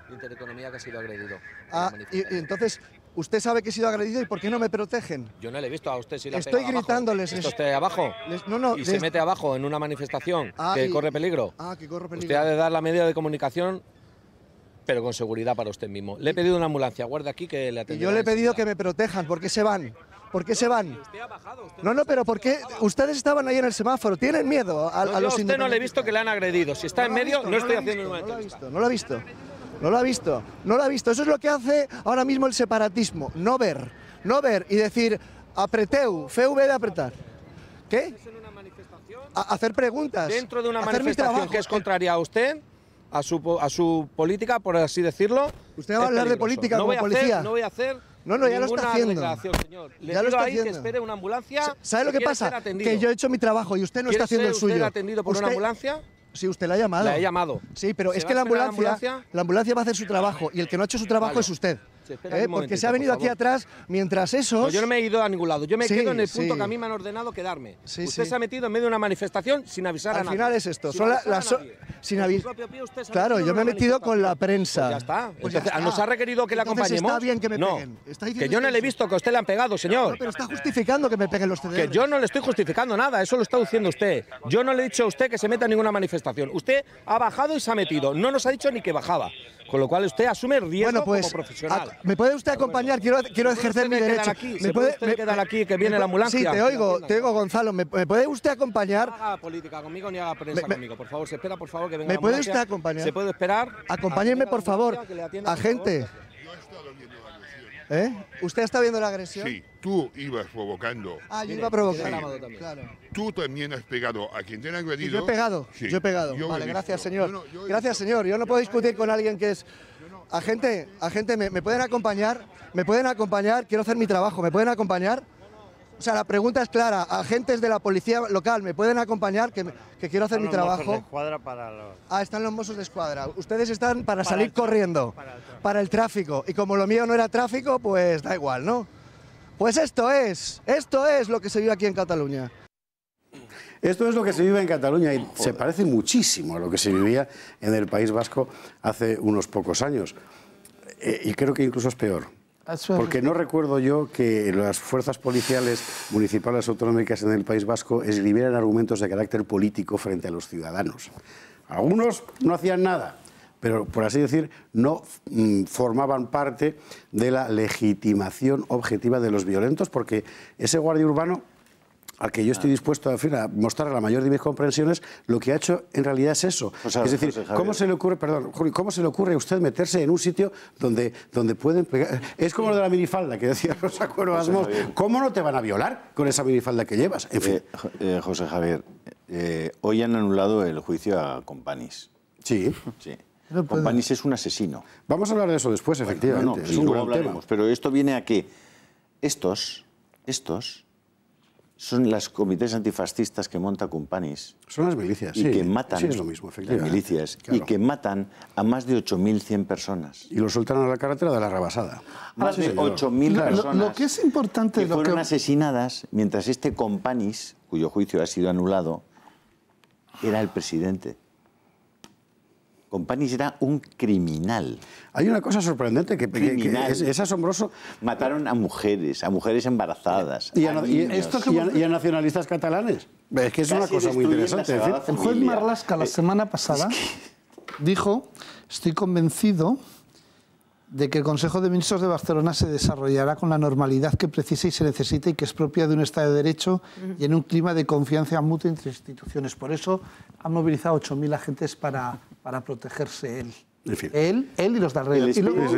de Intereconomía que ha sido agredido. Ah, y, entonces, Usted sabe que he sido agredido y ¿por qué no me protegen? Yo no le he visto a usted si Estoy gritándoles. ¿Está usted abajo? no, no. Y se mete abajo en una manifestación ah, que corre peligro. Ah, que Usted ha de dar la media de comunicación, pero con seguridad para usted mismo. Le he pedido una ambulancia, guarde aquí que le atendan. yo le he pedido que me protejan, ¿Por qué se van. ¿Por qué se van? No, no, pero ¿por qué? Ustedes estaban ahí en el semáforo. ¿Tienen miedo a, los no, usted no le he visto que le han agredido. Si está en medio, no estoy haciendo una No lo ha no visto. No lo ha visto, no lo ha visto. Eso es lo que hace ahora mismo el separatismo, no ver, no ver y decir, apreteu, FV de apretar. ¿Qué? hacer preguntas. Dentro de una manifestación que es contraria a usted, a su, a su política, por así decirlo. Usted va a hablar de política no como policía. no voy a hacer no, no, ya lo está haciendo. Señor. ya lo está haciendo. que espere una ambulancia. ¿Sabe lo que, pasa? Que yo he hecho mi trabajo y usted no está haciendo el usted suyo. atendido por una ambulancia? Sí, usted la ha llamado. La he llamado. Sí, pero es que la ambulancia, la ambulancia? va a hacer su trabajo y el que no ha hecho su trabajo es usted. Eh, porque se ha venido aquí atrás mientras esos. yo no me he ido a ningún lado. Yo me quedo en el punto que a mí me han ordenado quedarme. usted se ha metido en medio de una manifestación sin avisar a nadie. Al final es esto. Sin avisar claro, yo me he metido con la pues prensa. ya está. Nos ah, ha requerido que la acompañemos. Está bien que me que yo no le he visto que a usted le han pegado, señor. pero está justificando que me peguen los cederos. Que yo no le estoy justificando nada. Eso lo está diciendo usted. Yo no le he dicho a usted que se meta en ninguna manifestación. Usted ha bajado y se ha metido. No nos ha dicho ni que bajaba. Con lo cual usted asume riesgo pues, como profesional. ¿Me puede usted acompañar? Quiero, quiero ejercer mi derecho. Aquí, ¿Me puede usted me, quedar aquí, que viene la ambulancia? Sí, te oigo, te oigo, Gonzalo. ¿Me, puede usted acompañar? No haga política conmigo ni haga prensa conmigo, por favor. Se espera, por favor, que venga ¿Me puede usted acompañar? ¿Se puede esperar? Acompáñenme, por favor. Agente. ¿Eh? ¿Usted está viendo la agresión? Sí, tú ibas provocando. Ah, yo iba provocando. Sí. Claro. Tú también has pegado a quien te han agredido. yo he pegado, yo he pegado. Yo vale, gracias, señor. gracias, señor. Yo no puedo discutir con alguien que es Agente, agente, ¿me, pueden acompañar? ¿Me pueden acompañar? Quiero hacer mi trabajo, ¿me pueden acompañar? O sea, la pregunta es clara. Agentes de la policía local, ¿me pueden acompañar? Que, quiero hacer mi trabajo. para Ah, están los mozos de escuadra. Ustedes están para, salir corriendo, para el, tráfico. Y como lo mío no era tráfico, pues da igual, ¿no? Pues esto es, esto es lo que se vive aquí en Cataluña. Esto es lo que se vive en Cataluña y se parece muchísimo a lo que se vivía en el País Vasco hace unos pocos años. Eh, y creo que incluso es peor. Porque no recuerdo yo que las fuerzas policiales municipales autonómicas en el País Vasco escribieran argumentos de carácter político frente a los ciudadanos. Algunos no hacían nada, pero por así decir, no mm, formaban parte de la legitimación objetiva de los violentos, porque ese guardia urbano al que yo estoy dispuesto a, a mostrar a la mayor de mis comprensiones, lo que ha hecho en realidad es eso. Pues es decir, ¿cómo se, le ocurre, ¿cómo se le ocurre a usted meterse en un sitio donde, donde pueden pegar? Es como lo de la minifalda que decía Rosa Cuero ¿Cómo no te van a violar con esa minifalda que llevas? En fin. Eh, eh, José Javier, eh, hoy han anulado el juicio a Companys. Sí. Sí. Companys es un asesino. Vamos a hablar de eso después, efectivamente. no, es un Pero esto viene a que estos, estos son las comités antifascistas que monta Cumpanis. Son las milicias, y Que matan, mismo, milicias, y que matan a más de 8.100 personas. Y lo soltaron a la carretera de la rebasada. Más ah, de 8.000 personas. Lo, que es importante... Que fueron asesinadas mientras este Cumpanis, cuyo juicio ha sido anulado, era el presidente. Company era un criminal. Hay una cosa sorprendente que, es, asombroso. Mataron a mujeres, a mujeres embarazadas. Y a, nacionalistas catalanes. Es que es una cosa muy interesante. el juez Marlasca la semana pasada dijo, estoy convencido de que el Consejo de Ministros de Barcelona se desarrollará con la normalidad que precisa y se necesita y que es propia de un Estado de Derecho y en un clima de confianza mutua entre instituciones. Por eso han movilizado 8.000 agentes para para protegerse él. Él, él y los de alrededor. y luego,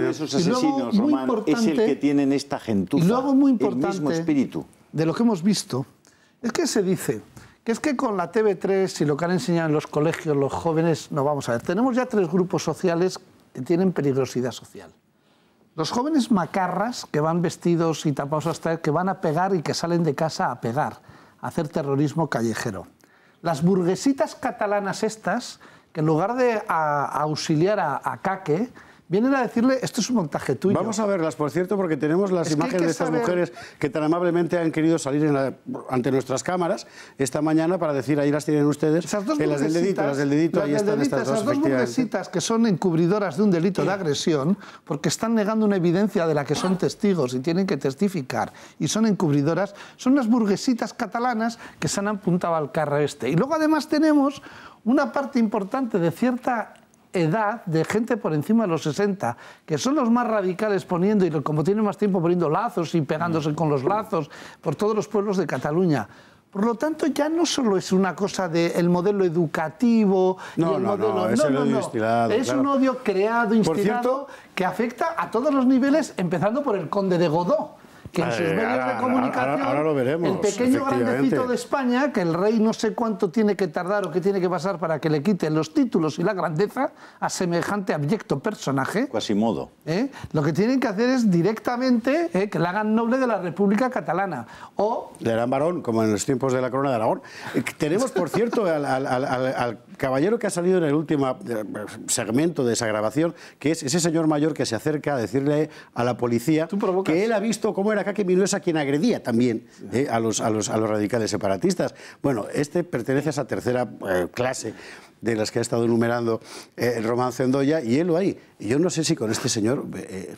es el que tienen esta gentuza. Y luego muy importante, el mismo espíritu. De lo que hemos visto, es que se dice que es que con la TV3 y lo que han enseñado en los colegios los jóvenes, no vamos a ver, tenemos ya tres grupos sociales que tienen peligrosidad social. Los jóvenes macarras que van vestidos y tapados hasta que van a pegar y que salen de casa a pegar, a hacer terrorismo callejero. Las burguesitas catalanas estas que en lugar de auxiliar a, a vienen a decirle, esto es un montaje tuyo. Vamos a verlas, por cierto, porque tenemos las imágenes de estas mujeres que tan amablemente han querido salir ante nuestras cámaras esta mañana para decir, ahí las tienen ustedes, esas dos las del dos, burguesitas que son encubridoras de un delito de agresión porque están negando una evidencia de la que son testigos y tienen que testificar y son encubridoras, son unas burguesitas catalanas que se han apuntado al carro este. Y luego además tenemos una parte importante de cierta edad de gente por encima de los 60, que son los más radicales poniendo, y como tienen más tiempo poniendo lazos y pegándose mm. con los lazos por todos los pueblos de Cataluña. Por lo tanto, ya no solo es una cosa del modelo educativo. No, el modelo, no, es Es un odio creado, instilado, que afecta a todos los niveles, empezando por el conde de Godó que en sus medios de comunicación, el pequeño grandecito de España, que el rey no sé cuánto tiene que tardar o qué tiene que pasar para que le quiten los títulos y la grandeza a semejante abyecto personaje. Quasimodo. modo ¿eh? Lo que tienen que hacer es directamente ¿eh? que la hagan noble de la República Catalana. O... Le harán varón, como en los tiempos de la Corona de Aragón. Eh, tenemos, por cierto, al caballero que ha salido en el último segmento de esa grabación, que es ese señor mayor que se acerca a decirle a la policía que él ha visto cómo era que es a quien agredía también eh, a, los, a, los, a los radicales separatistas. Bueno, este pertenece a esa tercera eh, clase de las que ha estado enumerando el eh, romance Endoya, y él lo hay. Y yo no sé si con este señor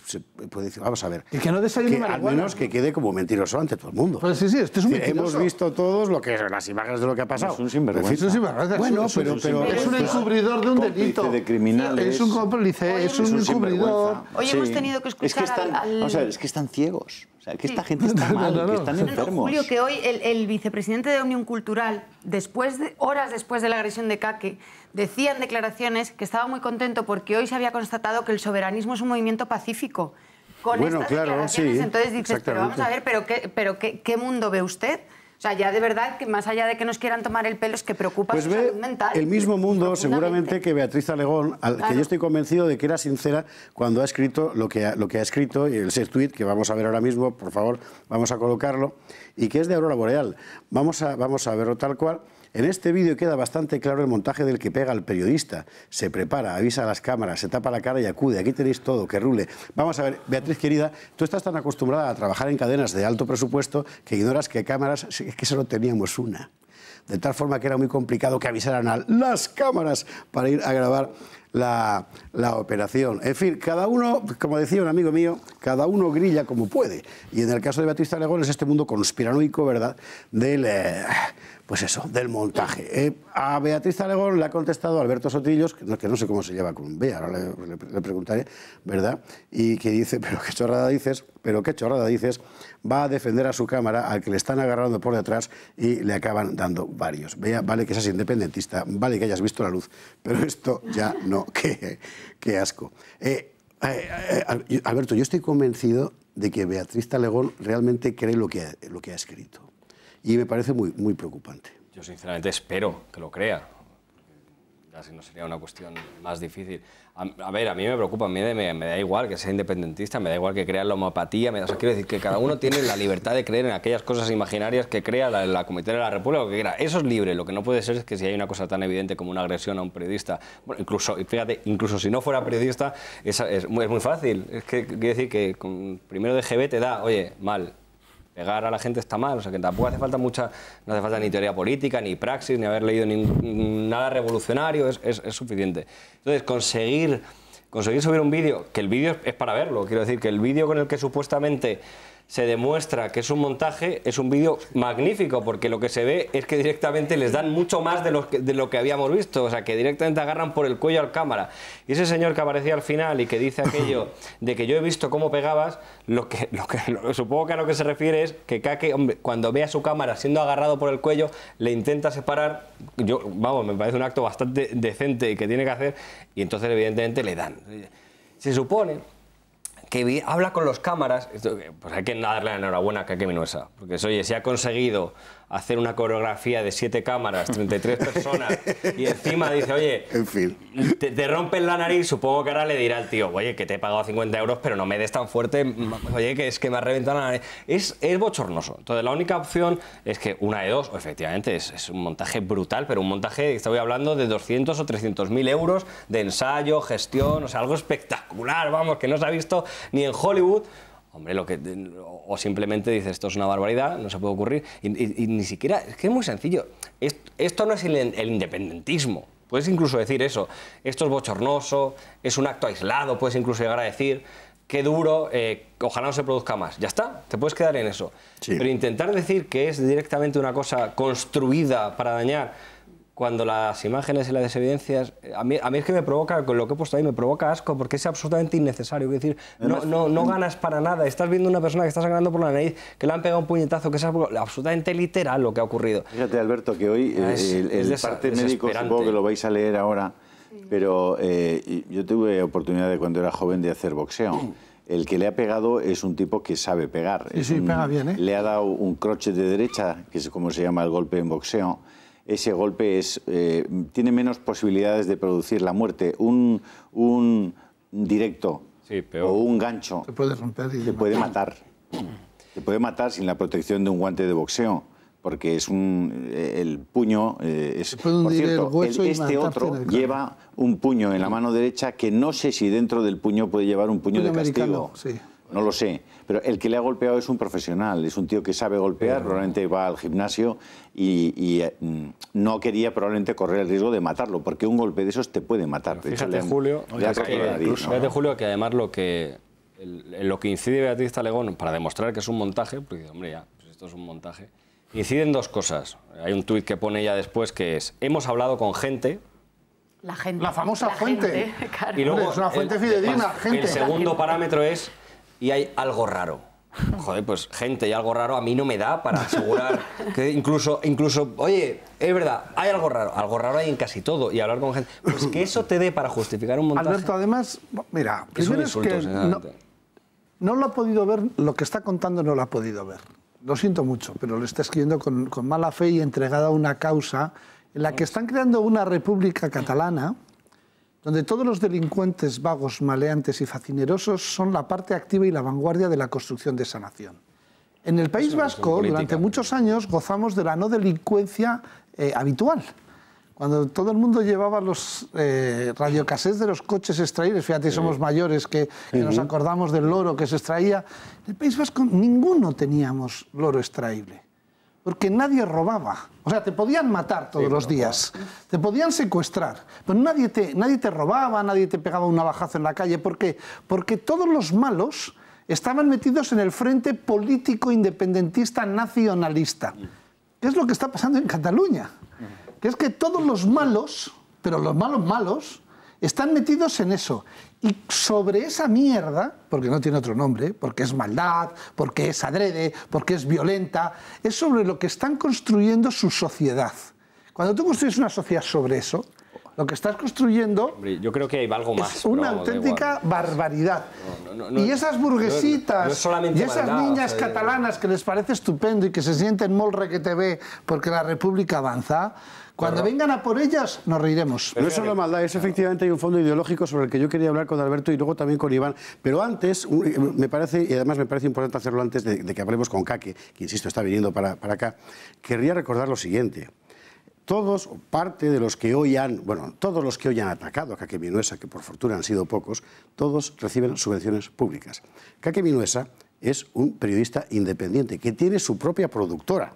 se puede decir, vamos a ver. que Al menos que quede como mentiroso ante todo el mundo. Pues sí, sí, este es un Hemos visto todos lo que, las imágenes de lo que ha pasado. es un sinvergüenza. Es un Es un encubridor de un delito. Es un cómplice, es un, encubridor. Hoy hemos tenido que escuchar es que están ciegos que esta gente está mal, que están enfermos. Julio, que hoy el, vicepresidente de Unión Cultural, después de, horas después de la agresión de Caque, decía en declaraciones que estaba muy contento porque hoy se había constatado que el soberanismo es un movimiento pacífico. Con bueno, estas claro, declaraciones, sí, entonces dices, pero vamos a ver, pero, qué mundo ve usted? O sea, ya de verdad que más allá de que nos quieran tomar el pelo es que preocupa pues salud mental. El mismo mundo, seguramente, que Beatriz Alegón, al, que yo estoy convencido de que era sincera cuando ha escrito lo que ha, lo que ha escrito, el ser tweet que vamos a ver ahora mismo, por favor, vamos a colocarlo, y que es de Aurora Boreal. Vamos a, vamos a verlo tal cual. En este vídeo queda bastante claro el montaje del que pega al periodista. Se prepara, avisa a las cámaras, se tapa la cara y acude. Aquí tenéis todo, que rule. Vamos a ver, Beatriz querida, tú estás tan acostumbrada a trabajar en cadenas de alto presupuesto que ignoras que cámaras, es que solo teníamos una de tal forma que era muy complicado que avisaran a las cámaras para ir a grabar la, operación. En fin, cada uno, como decía un amigo mío, cada uno grilla como puede. Y en el caso de Beatriz Alegón es este mundo conspiranoico, ¿verdad? Del, eh, pues eso, del montaje. Eh, a Beatriz Alegón le ha contestado Alberto Sotillos, que no, sé cómo se lleva con B, ahora le preguntaré, ¿verdad? Y que dice, pero qué chorrada dices, pero qué chorrada dices va a defender a su cámara al que le están agarrando por detrás y le acaban dando varios. Vale que seas independentista, vale que hayas visto la luz, pero esto ya no, qué, asco. Eh, eh, eh, Alberto, yo estoy convencido de que Beatriz Talegón realmente cree lo que ha, lo que ha escrito y me parece muy, muy preocupante. Yo sinceramente espero que lo crea, ya si no sería una cuestión más difícil. A, ver, a mí me preocupa, a mí me, da igual que sea independentista, me da igual que crea la homopatía, me quiero decir que cada uno tiene la libertad de creer en aquellas cosas imaginarias que crea la, Comité de la República o que quiera. Eso es libre, lo que no puede ser es que si hay una cosa tan evidente como una agresión a un periodista, bueno, incluso, fíjate, incluso si no fuera periodista, es, muy, muy fácil, es que quiero decir que con primero de GB te da, oye, mal, pegar a la gente está mal, o sea que tampoco hace falta mucha, no hace falta ni teoría política, ni praxis, ni haber leído nada revolucionario, es, suficiente. Entonces, conseguir, conseguir subir un vídeo, que el vídeo es para verlo, quiero decir, que el vídeo con el que supuestamente se demuestra que es un montaje, es un vídeo magnífico, porque lo que se ve es que directamente les dan mucho más de lo, que, habíamos visto, o sea, que directamente agarran por el cuello al cámara. Y ese señor que aparecía al final y que dice aquello de que yo he visto cómo pegabas, lo que, lo supongo que a lo que se refiere es que cuando ve a su cámara siendo agarrado por el cuello, le intenta separar, yo, vamos, me parece un acto bastante decente y que tiene que hacer, y entonces evidentemente le dan. Se supone que habla con los cámaras, pues hay que darle la enhorabuena a Kevin Minuesa, porque oye, si ha conseguido hacer una coreografía de siete cámaras, 33 personas, y encima dice, oye, te, rompen la nariz, supongo que ahora le dirá al tío, oye, que te he pagado 50 euros, pero no me des tan fuerte, oye, que es que me ha reventado la nariz. Es, es bochornoso. Entonces, la única opción es que una de dos, efectivamente, es, es un montaje brutal, pero un montaje, estoy hablando de 200 o 300 mil euros de ensayo, gestión, o sea, algo espectacular, vamos, que no se ha visto ni en Hollywood o simplemente dices, esto es una barbaridad, no se puede ocurrir, y, ni siquiera, es que es muy sencillo, esto, no es el, independentismo, puedes incluso decir eso, esto es bochornoso, es un acto aislado, puedes incluso llegar a decir, qué duro, eh, ojalá no se produzca más, ya está, te puedes quedar en eso, pero intentar decir que es directamente una cosa construida para dañar, cuando las imágenes y las evidencias, eh, a mí, es que me provoca, con lo que he puesto ahí, me provoca asco, porque es absolutamente innecesario. Es decir, no, no, no ganas para nada. Estás viendo una persona que está sangrando por la nariz, que le han pegado un puñetazo, que es absolutamente literal lo que ha ocurrido. Fíjate, Alberto, que hoy eh, el, parte médico, supongo que lo vais a leer ahora, pero eh, yo tuve oportunidad de cuando era joven de hacer boxeo. El que le ha pegado es un tipo que sabe pegar. Sí, sí, pega bien, ¿eh? Le ha dado un croche de derecha, que es como se llama el golpe en boxeo ese golpe es, eh, tiene menos posibilidades de producir la muerte. Un, un directo o un gancho te puede, romper y matar. puede matar. Se puede matar sin la protección de un guante de boxeo porque es un eh, el puño eh, es por cierto este otro lleva un puño en la mano derecha que no sé si dentro del puño puede llevar un puño, de castigo no lo sé pero el que le ha golpeado es un profesional, es un tío que sabe golpear, probablemente va al gimnasio y, eh, mm, no quería probablemente correr el riesgo de matarlo, porque un golpe de esos te puede matar. Fíjate, Julio, que, Julio, que además lo que, lo que incide Beatriz Talegón para demostrar que es un montaje, porque hombre, ya, pues esto es un montaje, inciden dos cosas. Hay un tuit que pone ella después que es, hemos hablado con gente, la gente. La famosa fuente. Gente, Y luego, es una fuente fidedigna, gente. El segundo parámetro es y hay algo raro. Joder, pues gente, y algo raro a mí no me da para asegurar que incluso, incluso, oye, es verdad, hay algo raro, algo raro hay en casi todo, y hablar con gente, pues que eso te dé para justificar un montaje. Alberto, además, mira, primero es que eh, no, lo ha podido ver, lo que está contando no lo ha podido ver. Lo siento mucho, pero lo está escribiendo con, con mala fe y entregada a una causa en la que están creando una república catalana donde todos los delincuentes, vagos, maleantes y facinerosos son la parte activa y la vanguardia de la construcción de esa nación. En el País Vasco, durante muchos años, gozamos de la no delincuencia eh, habitual. Cuando todo el mundo llevaba los eh, de los coches extraídos, fíjate, somos mayores que, nos acordamos del loro que se extraía. En el País Vasco ninguno teníamos loro extraíble porque nadie robaba. O sea, te podían matar todos los días, te podían secuestrar, pero nadie te, nadie te robaba, nadie te pegaba un navajazo en la calle. ¿Por qué? Porque todos los malos estaban metidos en el frente político independentista nacionalista. ¿Qué es lo que está pasando en Cataluña? Que es que todos los malos, pero los malos malos, están metidos en eso. Y sobre esa mierda, porque no tiene otro nombre, porque es maldad, porque es adrede, porque es violenta, es sobre lo que están construyendo su sociedad. Cuando tú construyes una sociedad sobre eso, lo que estás construyendo. Hombre, yo creo que hay algo más. Es una auténtica barbaridad. y esas burguesitas y esas niñas catalanas que les parece estupendo y que se sienten molre que te ve porque la República avanza, cuando vengan a por ellas, nos reiremos. No es solo maldad, es efectivamente hay un fondo ideológico sobre el que yo quería hablar con Alberto y luego también con Iván. Pero antes, eh, me parece, y además me parece importante hacerlo antes de, que hablemos con Kake, que insisto, está viniendo para, acá, querría recordar lo siguiente todos, parte de los que hoy han, bueno, todos los que hoy han atacado a Caque Minuesa, que por fortuna han sido pocos, todos reciben subvenciones públicas. Caque Minuesa es un periodista independiente que tiene su propia productora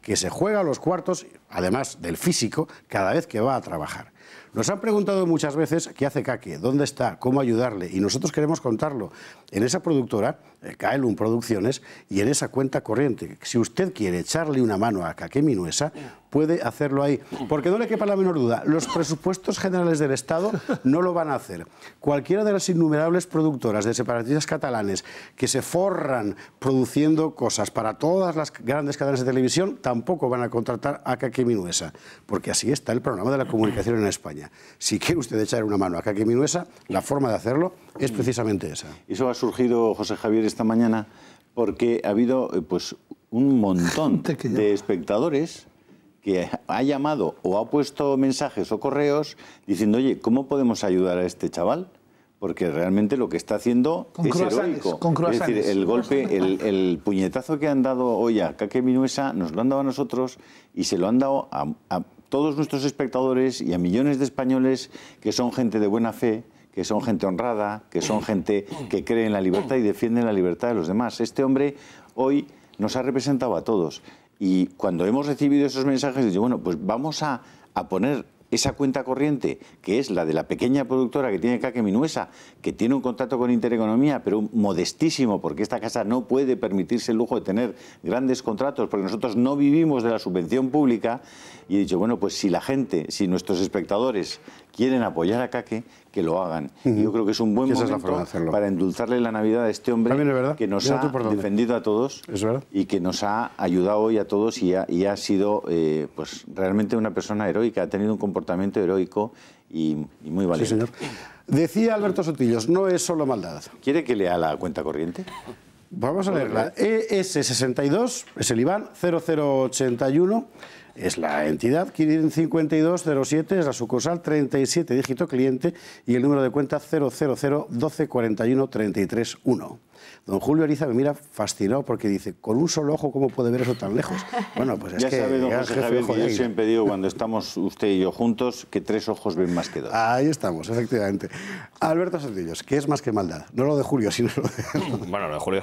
que se juega los cuartos, además del físico, cada vez que va a trabajar. Nos han preguntado muchas veces qué hace Kake, dónde está, cómo ayudarle, y nosotros queremos contarlo. En esa productora, eh, Kaelum Producciones, y en esa cuenta corriente, si usted quiere echarle una mano a Kake Minuesa, puede hacerlo ahí. Porque no le quepa la menor duda, los presupuestos generales del Estado no lo van a hacer. Cualquiera de las innumerables productoras de separatistas catalanes que se forran produciendo cosas para todas las grandes cadenas de televisión, tampoco van a contratar a Kake Minuesa, porque así está el programa de la comunicación en España. Si quiere usted echar una mano a Kake Minuesa, la forma de hacerlo es mm. precisamente esa. Eso ha surgido, José Javier, esta mañana porque ha habido eh, pues, un montón de espectadores que ha llamado o ha puesto mensajes o correos diciendo, oye, ¿cómo podemos ayudar a este chaval? Porque realmente lo que está haciendo es heroico. es decir, el golpe, el, puñetazo que han dado hoy a Kake Minuesa, nos lo han dado a nosotros y se lo han dado a todos nuestros espectadores y a millones de españoles que son gente de buena fe, que son gente honrada, que son gente que cree en la libertad y defienden la libertad de los demás. Este hombre hoy nos ha representado a todos. Y cuando hemos recibido esos mensajes, dije bueno, pues vamos a, a poner esa cuenta corriente, que es la de la pequeña productora que tiene Caque Minuesa, que tiene un contrato con Intereconomía, pero modestísimo, porque esta casa no puede permitirse el lujo de tener grandes contratos, porque nosotros no vivimos de la subvención pública, y he dicho, bueno, pues si la gente, si nuestros espectadores quieren apoyar a Caque, que lo hagan. y yo creo que es un buen momento para endulzarle la Navidad a este hombre que nos ha defendido a todos y que nos ha ayudado hoy a todos y ha, sido eh, pues realmente una persona heroica, ha tenido un comportamiento heroico y, muy valiente. Decía Alberto Sotillos, no es solo maldad. ¿Quiere que lea la cuenta corriente? Vamos a leerla. E ES62 es el IBAN 0081 es la entidad, 5207 es la sucursal, 37 dígito cliente y el número de cuenta 000 Don Julio Ariza me mira fascinado porque dice, con un solo ojo, ¿cómo puede ver eso tan lejos? Bueno, pues es ya que... Sabe, don yo siempre digo cuando estamos usted y yo juntos que tres ojos ven más que dos. Ahí estamos, efectivamente. Alberto Santillos, ¿qué es más que maldad? No lo de Julio, sino lo de... Bueno, lo de Julio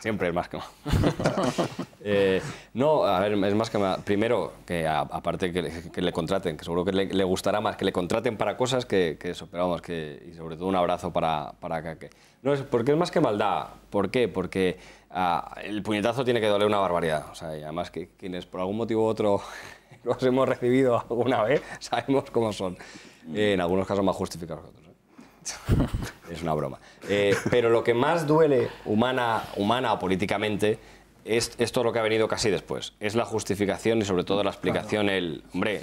siempre es más que... eh, no, a ver, es más que... maldad. Primero, que aparte que le, contraten, que seguro que le, gustará más que le contraten para cosas que, eso, pero vamos, que, y sobre todo un abrazo para, para que no, es porque es más que maldad. ¿Por qué? Porque ah, el puñetazo tiene que doler una barbaridad. O sea, además que quienes por algún motivo u otro los hemos recibido alguna vez, sabemos cómo son. Eh, en algunos casos más justificados que otros. ¿eh? es una broma. Eh, pero lo que más duele humana, humana o políticamente es esto lo que ha venido casi después. Es la justificación y sobre todo la explicación, el, hombre,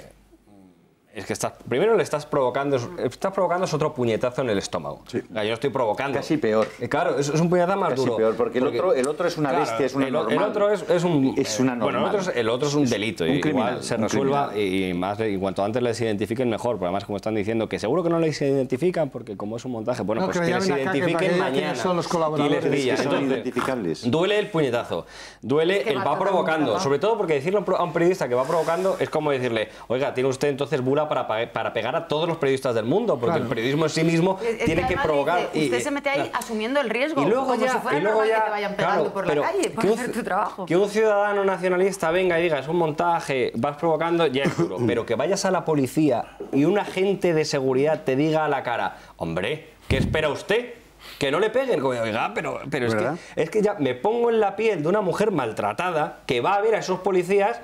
es que estás, primero le estás provocando, mm. estás provocando es otro puñetazo en el estómago. yo estoy provocando. Casi peor. Claro, es, un puñetazo más duro. peor, porque, el, otro, es una bestia, es una El otro es, un... Bueno, el otro es, un delito. Un igual se resuelva y, más, cuanto antes les identifiquen mejor. Pero además, como están diciendo, que seguro que no les identifican porque como es un montaje, bueno, pues que, les identifiquen mañana. Son los colaboradores. les Duele el puñetazo. Duele, el va provocando. Sobre todo porque decirle a un periodista que va provocando es como decirle, oiga, tiene usted entonces bula para, para pegar a todos los periodistas del mundo, porque el periodismo en sí mismo tiene que provocar... y, usted se mete ahí asumiendo el riesgo, y luego, ya, si fuera y luego normal ya, que te vayan pegando por la calle por hacer tu trabajo. Que un ciudadano nacionalista venga y diga, es un montaje, vas provocando, ya es duro, pero que vayas a la policía y un agente de seguridad te diga a la cara, hombre, ¿qué espera usted? que no le peguen. Como, oiga, pero, pero es, que, es, que, ya me pongo en la piel de una mujer maltratada que va a ver a esos policías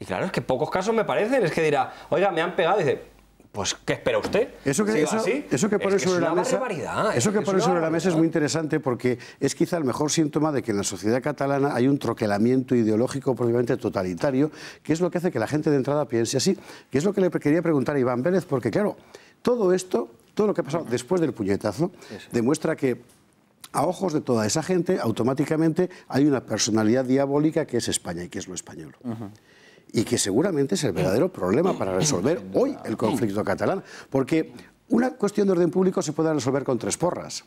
y claro, es que pocos casos me parecen, es que dirá, oiga, me han pegado, y dice, pues, ¿qué espera usted? Eso que, eso, eso que pone sobre, la, mesa, eso que, sobre la mesa es muy interesante porque es quizá el mejor síntoma de que en la sociedad catalana hay un troquelamiento ideológico probablemente totalitario, que es lo que hace que la gente de entrada piense así. Que es lo que le quería preguntar a Iván Vélez, porque claro, todo esto, todo lo que ha pasado después del puñetazo, demuestra que a ojos de toda esa gente, automáticamente hay una personalidad diabólica que es España y que es lo español y que seguramente es el verdadero problema para resolver hoy el conflicto catalán. Porque una cuestión de orden público se puede resolver con tres porras.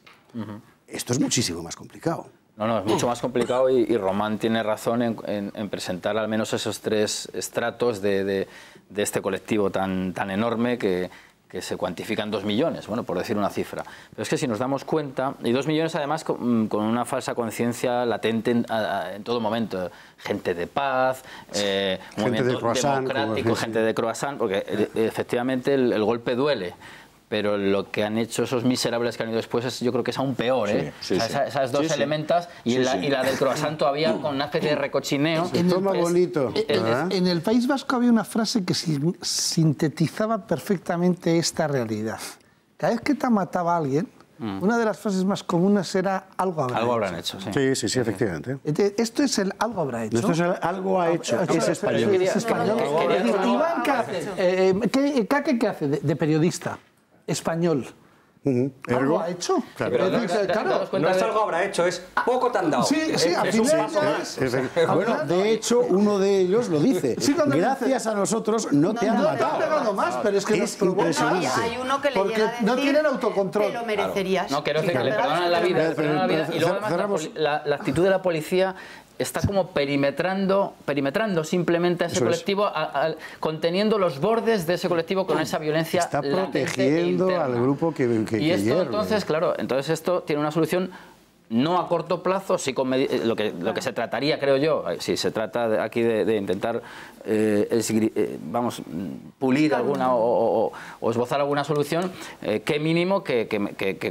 Esto es muchísimo más complicado. No, no, es mucho más complicado y, Román tiene razón en, presentar al menos esos tres estratos de, este colectivo tan, tan enorme que, que se cuantifican dos millones, bueno, por decir una cifra. Pero es que si nos damos cuenta, y dos millones además con, mm, una falsa conciencia latente en, todo momento, gente de paz, eh, gente de democrático, gente de croissant, porque eh, efectivamente el golpe duele pero lo que han hecho esos miserables que han ido después yo creo que es aún peor, ¿eh? esas, dos elementas y la, y, la, del croissant todavía con una especie de recochineo. En el, En, el País Vasco había una frase que sintetizaba perfectamente esta realidad. Cada vez que te mataba alguien, mm. una de las frases más comunes era algo habrá hecho. sí. sí. sí, efectivamente. Esto es el algo habrá hecho. Esto es el algo ha ah, hecho. Ah, ah, es español. Es español. Iván, ¿qué hace? Eh, eh, eh, ¿Qué, qué, hace de periodista? español. Uh -huh. ¿Algo ha hecho? Claro. Pero, no, eh, claro, no es algo habrá hecho, es ah, poco tan dado. Sí, sí, es, a es un paso es, más. Es, bueno, de hecho, uno de ellos lo dice. Sí, Gracias a nosotros no, no te han no, matado. No te han pegado más, pero es que nos impresionante. Hay uno que le Porque llega a decir no tienen autocontrol. Que lo merecerías. Claro. No, que no sí, que, que le perdonan la vida. y luego además la, la actitud de la policía está como perimetrando, perimetrando simplemente a ese colectivo, conteniendo los bordes de ese colectivo con esa violencia. Está e protegiendo al grupo que, que Y esto entonces, claro, entonces esto tiene una solución no a corto plazo, sí con eh, lo, que, lo que se trataría, creo yo, eh, si se trata aquí de, intentar vamos, pulir alguna o, esbozar alguna solución, que eh, qué mínimo que,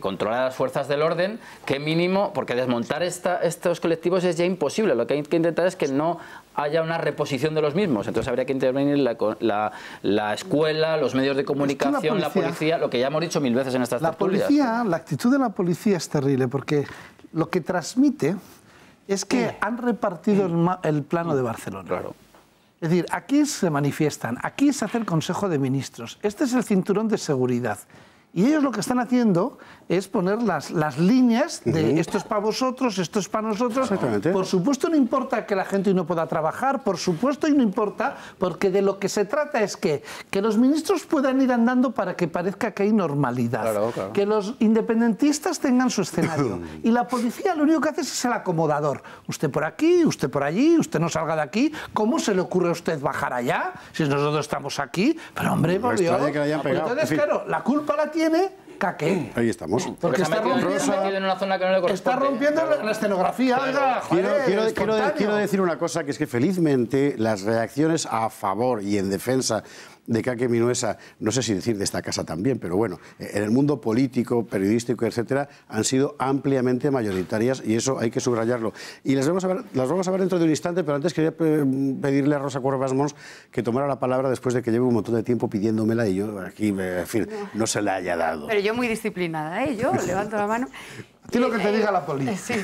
controlar las fuerzas del orden, qué mínimo, porque desmontar estos colectivos es ya imposible, lo que hay que intentar es que no haya una reposición de los mismos. Entonces habría que intervenir la, la, escuela, los medios de comunicación, la, policía, lo que ya hemos dicho mil veces en estas la policía, La actitud de la policía es terrible porque lo que transmite es que han repartido el, plano de Barcelona. Es decir, aquí se manifiestan, aquí se hace el Consejo de Ministros, este es el cinturón de seguridad. Y ellos lo que están haciendo es poner las, las líneas de esto es para vosotros, esto es para nosotros. Por supuesto no importa que la gente no pueda trabajar, por supuesto y no importa, porque de lo que se trata es que, que los ministros puedan ir andando para que parezca que hay normalidad, que los independentistas tengan su escenario y la policía lo único que hace es el acomodador. Usted por aquí, usted por allí, usted no salga de aquí, ¿cómo se le ocurre a usted bajar allá si nosotros estamos aquí? Pero hombre, Entonces, claro, la culpa la tiene Mm, ahí estamos. está, rompiendo, la, escenografía. quiero, quiero decir una cosa, que es que felizmente las reacciones a favor y en defensa de Kake Minuesa, no sé si decir de esta casa también, pero bueno, en el mundo político, periodístico, etcétera, han sido ampliamente mayoritarias y eso hay que subrayarlo. Y las vamos a ver, las vamos a ver dentro de un instante, pero antes quería pedirle a Rosa Cuervas Mons que tomara la palabra después de que lleve un montón de tiempo pidiéndomela y yo aquí, en fin, no se la haya dado. Pero yo muy disciplinada, ¿eh? Yo levanto la mano. Ti lo que te diga la policía.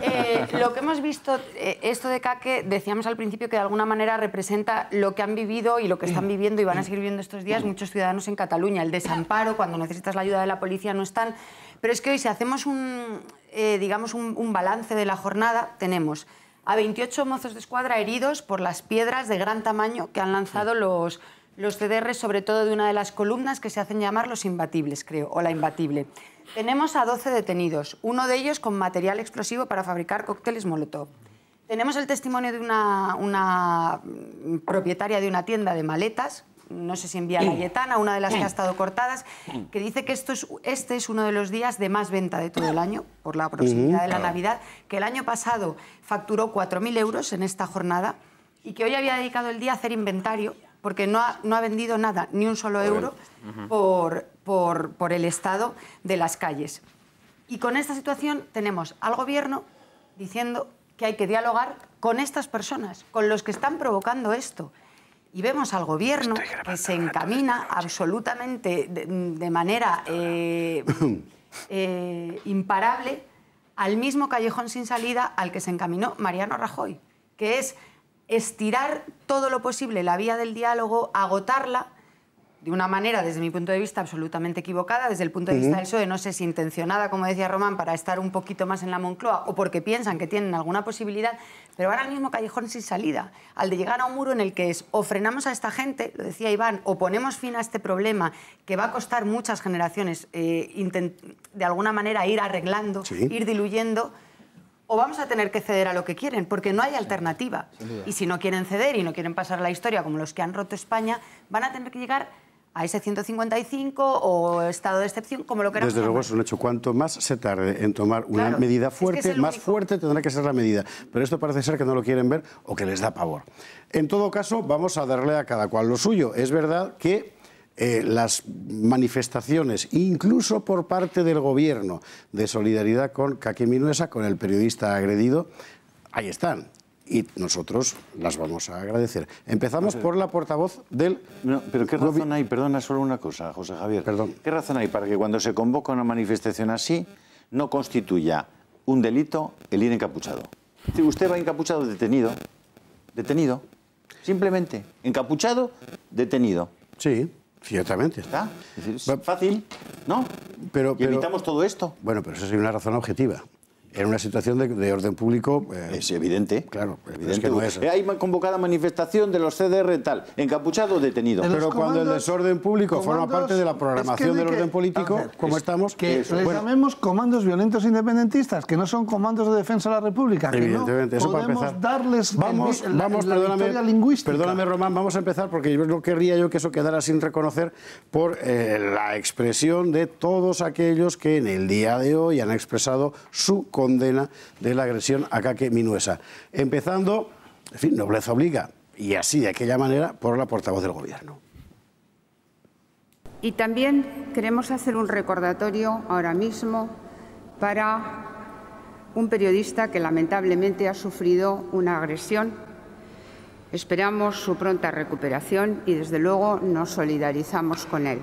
Eh, eh, lo que hemos visto, eh, esto de Caque, decíamos al principio que de alguna manera representa lo que han vivido y lo que están viviendo y van a seguir viviendo estos días muchos ciudadanos en Cataluña. El desamparo, cuando necesitas la ayuda de la policía no están. Pero es que hoy si hacemos un, digamos un, balance de la jornada, tenemos a 28 mozos de escuadra heridos por las piedras de gran tamaño que han lanzado los, los CDR, sobre todo de una de las columnas que se hacen llamar los imbatibles, creo, o la imbatible. Tenemos a 12 detenidos, uno de ellos con material explosivo para fabricar cócteles Molotov. Tenemos el testimonio de una, mm, propietaria de una tienda de maletas, no sé si envía a mm. Cayetana, una de las que mm. ha estado cortadas, que dice que esto es, este es uno de los días de más venta de todo el año, por la proximidad de la Navidad, que el año pasado facturó 4.000 euros en esta jornada y que hoy había dedicado el día a hacer inventario porque no no ha vendido nada, ni un solo euro, por, por, el estado de las calles. Y con esta situación tenemos al gobierno diciendo que hay que dialogar con estas personas, con los que están provocando esto. Y vemos al gobierno que se encamina absolutamente de, manera eh, eh, imparable al mismo callejón sin salida al que se encaminó Mariano Rajoy, que es estirar todo lo posible la vía del diálogo, agotarla de una manera, desde mi punto de vista, absolutamente equivocada, desde el punto de vista del no sé si intencionada, como decía Román, para estar un poquito más en la Moncloa o porque piensan que tienen alguna posibilidad, pero ahora mismo callejón sin salida, al de llegar a un muro en el que es o frenamos a esta gente, lo decía Iván, o ponemos fin a este problema que va a costar muchas generaciones eh, de alguna manera ir arreglando, ir diluyendo o vamos a tener que ceder a lo que quieren, porque no hay alternativa. Y si no quieren ceder y no quieren pasar la historia como los que han roto España, van a tener que llegar a ese 155 o estado de excepción, como lo queramos. Desde luego es un hecho. Cuanto más se tarde en tomar una medida fuerte, más fuerte tendrá que ser la medida. Pero esto parece ser que no lo quieren ver o que les da pavor. En todo caso, vamos a darle a cada cual lo suyo. Es verdad que eh, las manifestaciones, incluso por parte del gobierno, de solidaridad con Kake Minuesa, con el periodista agredido, ahí están y nosotros las vamos a agradecer. Empezamos ah, por la portavoz del... pero ¿qué razón hay? Perdona, solo una cosa, José Javier. Perdón. ¿Qué razón hay para que cuando se convoca una manifestación así no constituya un delito el ir encapuchado? Si usted va encapuchado detenido, detenido, simplemente, encapuchado, detenido. Sí, ciertamente. ¿Está? fácil, ¿no? Pero, evitamos todo esto. Bueno, pero eso es una razón objetiva en una situación de, orden público... Eh, es evidente. Claro, evidente. no es. Eh, hay convocada manifestación de los CDR tal, encapuchado detenido. Pero cuando el desorden público forma parte de la programación del orden político, como estamos... Que les llamemos comandos violentos independentistas, que no son comandos de defensa de la República, Evidentemente, eso para empezar. vamos, vamos, la, perdóname, Perdóname, Román, vamos a empezar porque yo no querría yo que eso quedara sin reconocer por eh, la expresión de todos aquellos que en el día de hoy han expresado su condición condena de la agresión a Caque Minuesa. Empezando, en fin, nobleza obliga, y así de aquella manera, por la portavoz del Gobierno. Y también queremos hacer un recordatorio ahora mismo para un periodista que lamentablemente ha sufrido una agresión. Esperamos su pronta recuperación y, desde luego, nos solidarizamos con él.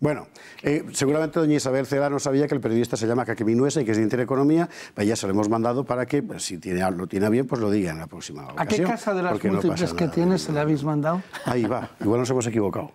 Bueno, eh, seguramente doña Isabel Cela no sabía que el periodista se llama Kakemi Nuesa y que es de Intereconomía, pues ya se lo hemos mandado para que, pues, si tiene, lo tiene bien, pues lo diga en la próxima ocasión. ¿A qué casa de las múltiples que tiene se le habéis mandado? Ahí va, igual nos hemos equivocado.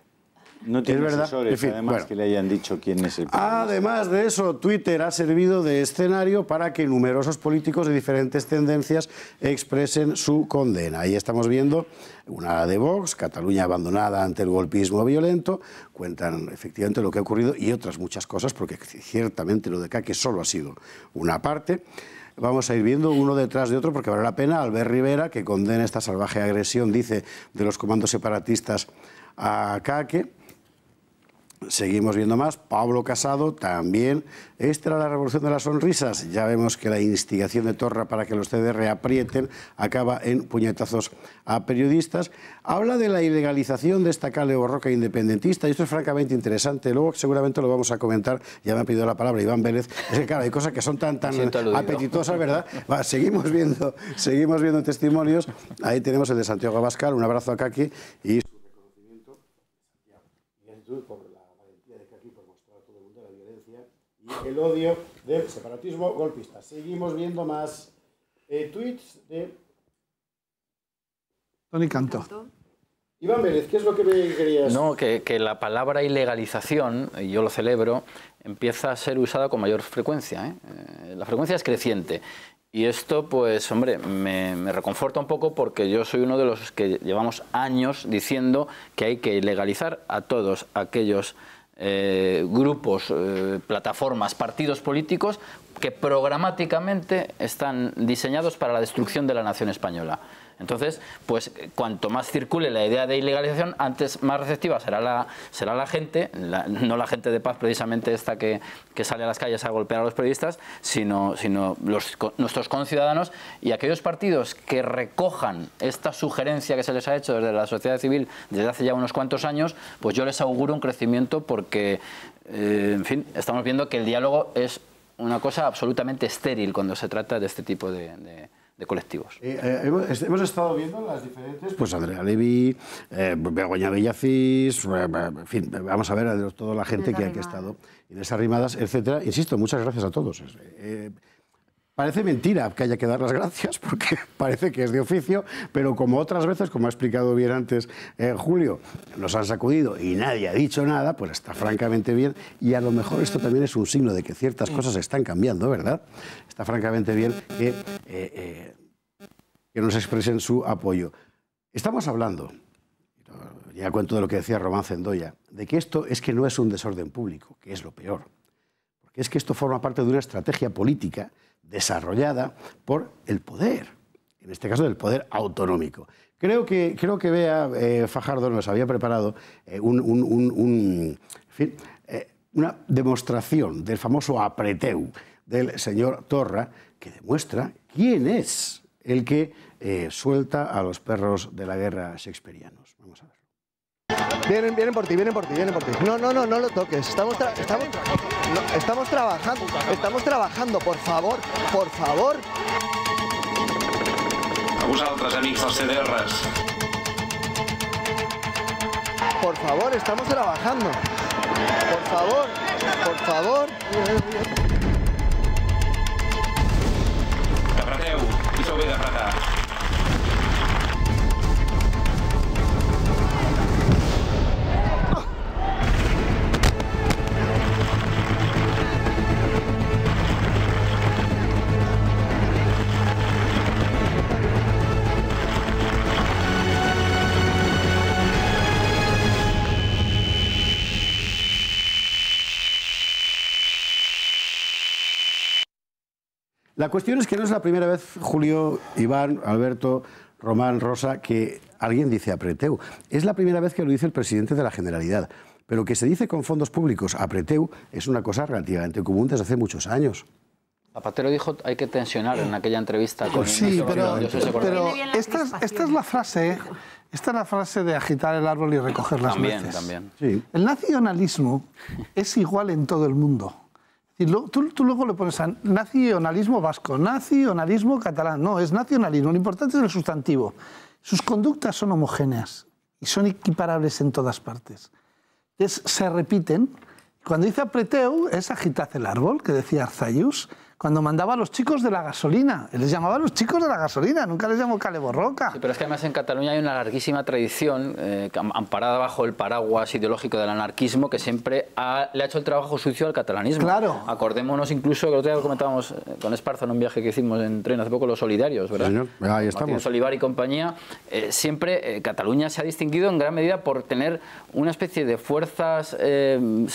No tiene es verdad. además que le hayan dicho quién es el Además de eso, Twitter ha servido de escenario para que numerosos políticos de diferentes tendencias expresen su condena. Ahí estamos viendo una de Vox, Cataluña abandonada ante el golpismo violento, cuentan efectivamente lo que ha ocurrido y otras muchas cosas, porque ciertamente lo de Caque solo ha sido una parte vamos a ir viendo uno detrás de otro porque vale la pena. Albert Rivera, que condena esta salvaje agresión, dice, de los comandos separatistas a Caque. Seguimos viendo más. Pablo Casado también. Esta era la revolución de las sonrisas. Ya vemos que la instigación de Torra para que los CDR aprieten acaba en puñetazos a periodistas. Habla de la ilegalización de esta cale borroca independentista. Y esto es francamente interesante. Luego seguramente lo vamos a comentar. Ya me ha pedido la palabra Iván Vélez. Es que, claro, hay cosas que son tan, tan apetitosas, ¿verdad? seguimos, viendo, seguimos viendo testimonios. Ahí tenemos el de Santiago Abascal. Un abrazo a Kaki. Y... el odio del separatismo golpista. Seguimos viendo más eh, tweets de... Tony Canto. Iván Vélez, ¿qué es lo que querías? No, que, la palabra ilegalización, y yo lo celebro, empieza a ser usada con mayor frecuencia. ¿eh? Eh, la frecuencia es creciente. Y esto, pues, hombre, me, reconforta un poco porque yo soy uno de los que llevamos años diciendo que hay que legalizar a todos aquellos eh, grupos, eh, plataformas, partidos políticos que programáticamente están diseñados para la destrucción de la nación española. Entonces, pues cuanto más circule la idea de ilegalización, antes más receptiva será la, será la gente, no la gente de paz precisamente esta que, sale a las calles a golpear a los periodistas, sino, sino los, nuestros conciudadanos y aquellos partidos que recojan esta sugerencia que se les ha hecho desde la sociedad civil desde hace ya unos cuantos años, pues yo les auguro un crecimiento porque, eh, en fin, estamos viendo que el diálogo es una cosa absolutamente estéril cuando se trata de este tipo de de colectivos. Eh, eh, hemos, estado viendo las diferentes, pues Andrea Levi, eh, Begoña Bellacis, en fin, vamos a ver a toda la gente que, que ha estado en esas rimadas, etcétera. Insisto, muchas gracias a todos. Parece mentira que haya que dar las gracias, porque parece que es de oficio, pero como otras veces, como ha explicado bien antes eh, Julio, nos han sacudido y nadie ha dicho nada, pues está francamente bien. Y a lo mejor esto también es un signo de que ciertas cosas están cambiando, ¿verdad? Está francamente bien que, eh, eh, que nos expresen su apoyo. Estamos hablando, ya cuento de lo que decía Román Zendoya, de que esto es que no es un desorden público, que es lo peor. Porque es que esto forma parte de una estrategia política desarrollada por el poder, en este caso del poder autonómico. Creo que, creo que Bea eh, Fajardo nos había preparado eh, un, eh, una demostración del famoso apreteu del señor Torra, que demuestra quién es el que suelta a los perros de la guerra shakespeariano Vienen, vienen por ti, vienen por ti, vienen por ti. No, no, no, no lo toques. Estamos, estamos, trabajando, estamos trabajando, por favor, por favor. A otras amigos dels CDRs. Por favor, estamos trabajando. Por favor, por favor. La cuestión es que no es la primera vez, Julio, Iván, Alberto, Román, Rosa, que alguien dice apreteu. Es la primera vez que lo dice el presidente de la Generalidad. Pero que se dice con fondos públicos apreteu es una cosa relativamente común desde hace muchos años. Zapatero dijo hay que tensionar en aquella entrevista. Con pues sí, pero, esta, es, la frase, esta es la frase de agitar el árbol y recoger las también, También. El nacionalismo es igual en todo el mundo tú, luego le pones a nacionalismo vasco, nacionalismo catalán. No, es nacionalismo. Lo importante es el sustantivo. Sus conductas son homogéneas y son equiparables en todas partes. Es, se repiten. Cuando dice apreteu, es agitar el árbol, que decía Arzayus cuando mandaba a los chicos de la gasolina. les llamaba a los chicos de la gasolina, nunca les llamó caleborroca. Borroca. pero es que además en Cataluña hay una larguísima tradición eh, amparada bajo el paraguas ideológico del anarquismo que siempre le ha hecho el trabajo sucio al catalanismo. Claro. Acordémonos incluso que el otro día comentábamos eh, con Esparza en un viaje que hicimos en tren hace poco, los solidarios, ¿verdad? Señor, ahí estamos. Martín Solivar y compañía. Eh, siempre Cataluña se ha distinguido en gran medida por tener una especie de fuerzas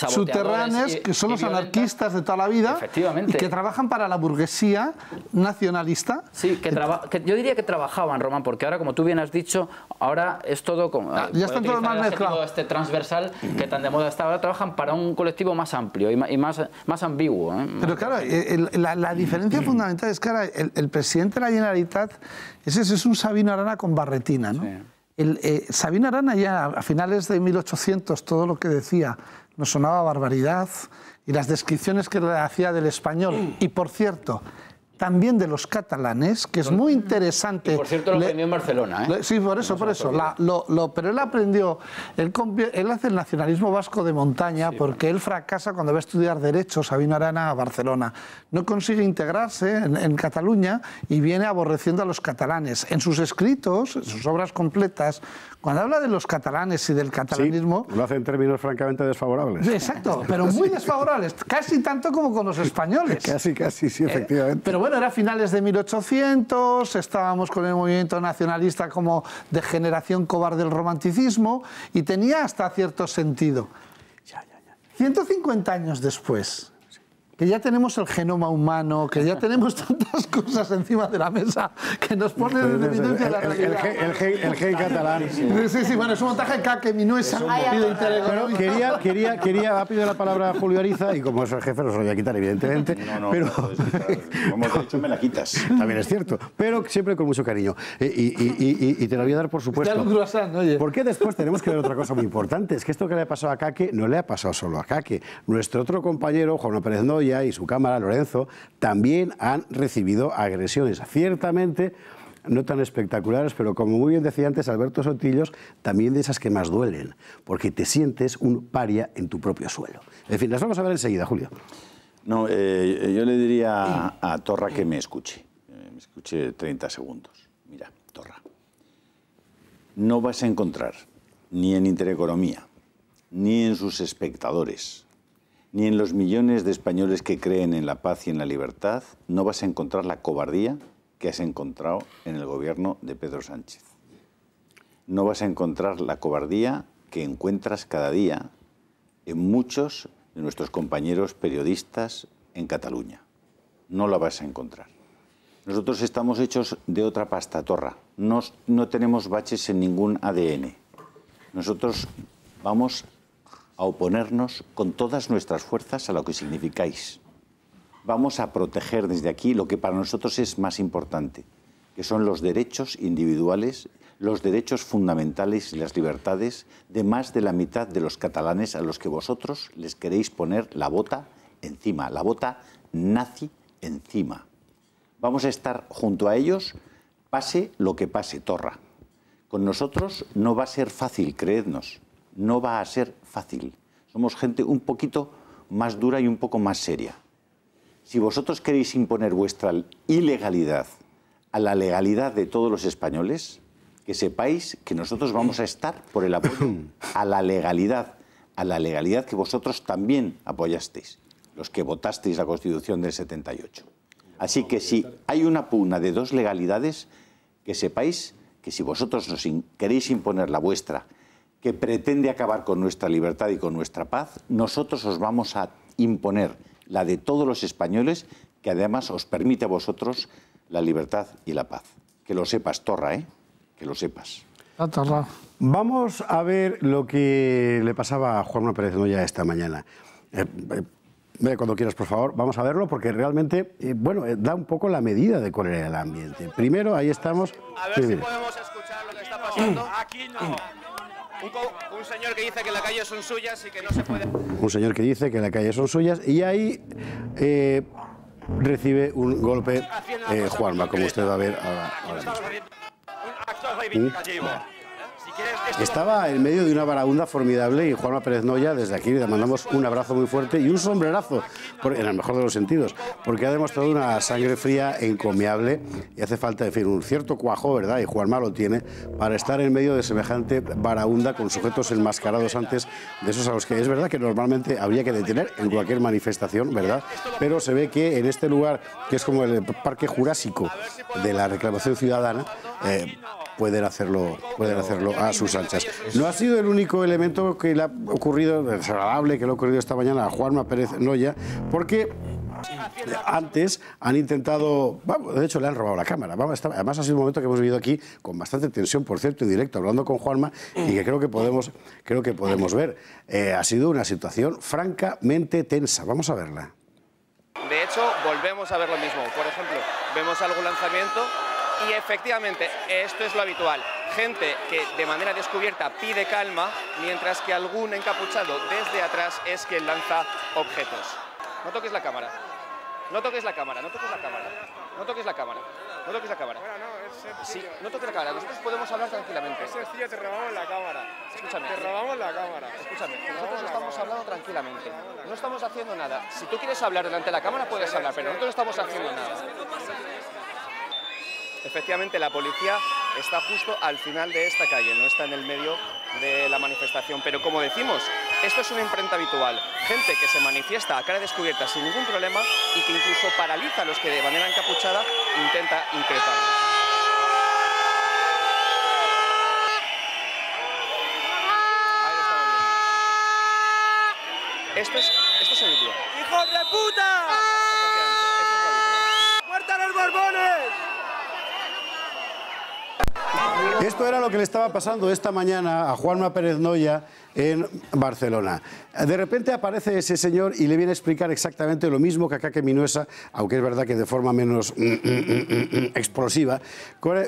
Subterráneas, que son los anarquistas de toda la vida. Efectivamente. que trabajan para la burguesía nacionalista. Sí, eh, que, yo diría que trabajaban, Román, porque ahora, como tú bien has dicho, ahora es todo como... Ah, ya eh, están todos más mezclados. Este transversal que tan de moda está ahora, trabajan para un colectivo más amplio y más, más, ambiguo. ¿eh? Pero claro, la, diferencia mm. fundamental es que ahora el, presidente de la Generalitat, ese es un Sabino Arana con barretina, ¿no? El, Sabino Arana ya a finales de 1800 todo lo que decía nos sonaba barbaridad, y las descripciones que hacía del español. Y por cierto, también de los catalanes, que es muy interesante. Y por cierto, lo tenía en Barcelona. ¿eh? Sí, por eso, por eso. lo, pero él aprendió, él, hace el nacionalismo vasco de montaña porque él fracasa cuando va a estudiar Derecho Sabino Arana a Barcelona. No consigue integrarse en, Cataluña y viene aborreciendo a los catalanes. En sus escritos, en sus obras completas, cuando habla de los catalanes y del catalanismo... lo hace en términos francamente desfavorables. Exacto, pero muy desfavorables, casi tanto como con los españoles. Casi, casi, sí, eh, efectivamente. pero bueno, bueno, era finales de 1800, estábamos con el movimiento nacionalista como de generación cobarde del romanticismo y tenía hasta cierto sentido. 150 años después, que ya tenemos el genoma humano, que ya tenemos tantas cosas encima de la mesa que nos ponen en evidencia la realidad. El gay catalán. Sí, sí, bueno, es un montaje que mi no es Pero quería, quería, quería, ha pedido la palabra Julio Ariza y como es el jefe, los voy a quitar, evidentemente. No, no, pero... como te he dicho, me la quitas. También es cierto, pero siempre con mucho cariño. Eh, y, y, y, y te la voy a dar, por supuesto. Porque después tenemos que ver otra cosa muy importante, es que esto que le ha pasado a Caque no le ha pasado solo a Caque. Nuestro otro compañero, Juan Pérez Noya, y su cámara, Lorenzo, también han recibido agresiones. Ciertamente no tan espectaculares, pero como muy bien decía antes Alberto Sotillos, también de esas que más duelen, porque te sientes un paria en tu propio suelo. En fin, las vamos a ver enseguida, Julio. No, eh, eh, yo le diría a, Torra que me escuche. Eh, me escuche 30 segundos. Mira, Torra, no vas a encontrar ni en Intereconomía, ni en sus espectadores, ni en los millones de españoles que creen en la paz y en la libertad, no vas a encontrar la cobardía que has encontrado en el gobierno de Pedro Sánchez. No vas a encontrar la cobardía que encuentras cada día en muchos de nuestros compañeros periodistas en Cataluña. No la vas a encontrar. Nosotros estamos hechos de otra pasta torra. no, no tenemos baches en ningún ADN. Nosotros vamos a oponernos con todas nuestras fuerzas a lo que significáis. Vamos a proteger desde aquí lo que para nosotros es más importante, que son los derechos individuales, los derechos fundamentales y las libertades de más de la mitad de los catalanes a los que vosotros les queréis poner la bota encima, la bota nazi encima. Vamos a estar junto a ellos, pase lo que pase, Torra. Con nosotros no va a ser fácil, creednos, no va a ser fácil. Somos gente un poquito más dura y un poco más seria. Si vosotros queréis imponer vuestra ilegalidad a la legalidad de todos los españoles, que sepáis que nosotros vamos a estar por el apoyo a la legalidad, a la legalidad que vosotros también apoyasteis, los que votasteis la Constitución del 78. Así que si hay una pugna de dos legalidades, que sepáis que si vosotros nos queréis imponer la vuestra, que pretende acabar con nuestra libertad y con nuestra paz, nosotros os vamos a imponer la de todos los españoles, que además os permite a vosotros la libertad y la paz. Que lo sepas, Torra, ¿eh? Que lo sepas. Ah, vamos a ver lo que le pasaba a Juan Pérez ya esta mañana. Eh, eh, cuando quieras, por favor, vamos a verlo porque realmente, eh, bueno, da un poco la medida de cuál era el ambiente. Primero, ahí estamos. A ver si podemos escuchar lo que está pasando. Aquí no. Un, señor que dice que las calles son suyas y que no se puede... Un señor que dice que las calles son suyas y ahí eh, recibe un golpe eh, Juanma, como usted va a ver ahora, mismo. Un acto estaba en medio de una baraunda formidable y Juanma Pérez Noya, desde aquí le mandamos un abrazo muy fuerte y un sombrerazo, en el mejor de los sentidos, porque ha demostrado una sangre fría encomiable y hace falta, en un cierto cuajo, ¿verdad? Y Juanma lo tiene, para estar en medio de semejante barahunda con sujetos enmascarados antes de esos a los que es verdad que normalmente habría que detener en cualquier manifestación, ¿verdad? Pero se ve que en este lugar, que es como el Parque Jurásico de la Reclamación Ciudadana, eh, hacerlo, pueden hacerlo a sus anchas. No ha sido el único elemento que le ha ocurrido, desagradable, que le ha ocurrido esta mañana a Juanma Pérez Noya, porque antes han intentado, de hecho le han robado la cámara. Vamos, además ha sido un momento que hemos vivido aquí con bastante tensión, por cierto, en directo, hablando con Juanma, y que creo que podemos, creo que podemos ver. Eh, ha sido una situación francamente tensa. Vamos a verla. De hecho, volvemos a ver lo mismo. Por ejemplo, vemos algún lanzamiento y efectivamente, esto es lo habitual gente que de manera descubierta pide calma, mientras que algún encapuchado desde atrás es quien lanza objetos. No toques la cámara. No toques la cámara, no toques la cámara. No toques la cámara. No toques la cámara. sí, no toques la cámara. Nosotros podemos hablar tranquilamente. Es sencillo, te la cámara. Te robamos la cámara. Escúchame, nosotros estamos hablando tranquilamente. No estamos haciendo nada. Si tú quieres hablar delante de la cámara, puedes hablar, pero nosotros no estamos haciendo nada. Efectivamente, la policía está justo al final de esta calle, no está en el medio de la manifestación. Pero como decimos, esto es una imprenta habitual. Gente que se manifiesta a cara descubierta sin ningún problema y que incluso paraliza a los que de manera encapuchada intenta increparlos. Esto es, esto es ¡Hijo de puta! Esto era lo que le estaba pasando esta mañana a Juanma Pérez Noya en Barcelona. De repente aparece ese señor y le viene a explicar exactamente lo mismo que acá que Minuesa, aunque es verdad que de forma menos mm, mm, mm, explosiva.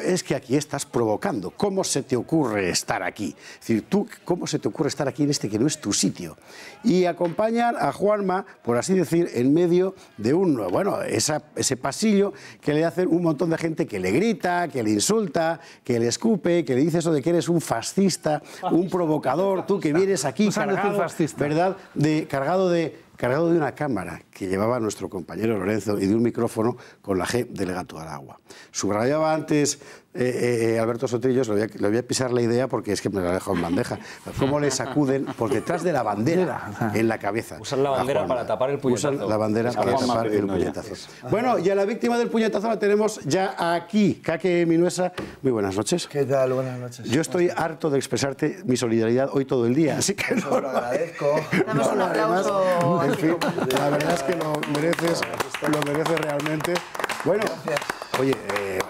Es que aquí estás provocando. ¿Cómo se te ocurre estar aquí? Es decir, tú, ¿cómo se te ocurre estar aquí en este que no es tu sitio? Y acompañan a Juanma, por así decir, en medio de un, bueno, ese pasillo que le hacen un montón de gente que le grita, que le insulta, que le esconde que le dice eso de que eres un fascista, un provocador, tú que vienes aquí cargado, ¿verdad? De, cargado de cargado de una cámara que llevaba nuestro compañero Lorenzo y de un micrófono con la G del gato al agua. Subrayaba antes eh, eh, eh, Alberto Sotrillos, le voy, a, pisar la idea porque es que me la dejo en bandeja. ¿Cómo le sacuden por detrás de la bandera en la cabeza? Usan la bandera para tapar el puñetazo. Usan la bandera para tapar el puñetazo. Bueno, y a la víctima del puñetazo la tenemos ya aquí. Kake Minuesa, muy buenas noches. ¿Qué tal? Buenas noches. Yo estoy harto de expresarte mi solidaridad hoy todo el día, así que... lo agradezco. No, un aplauso. Además, en fin, la verdad es que lo mereces, lo mereces realmente. Bueno, oye,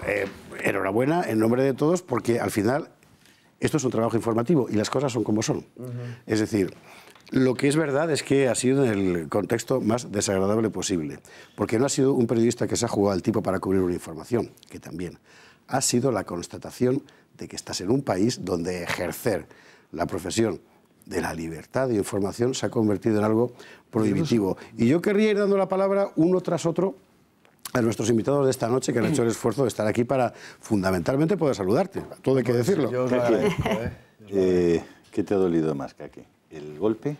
eh, enhorabuena en nombre de todos porque al final esto es un trabajo informativo y las cosas son como son. Es decir, lo que es verdad es que ha sido en el contexto más desagradable posible, porque no ha sido un periodista que se ha jugado al tipo para cubrir una información, que también ha sido la constatación de que estás en un país donde ejercer la profesión de la libertad de información se ha convertido en algo prohibitivo. Y yo querría ir dando la palabra uno tras otro a nuestros invitados de esta noche que han hecho el esfuerzo de estar aquí para fundamentalmente poder saludarte. Todo hay que decirlo. ¿eh? Eh, qué te ha dolido más, Kaki? ¿El golpe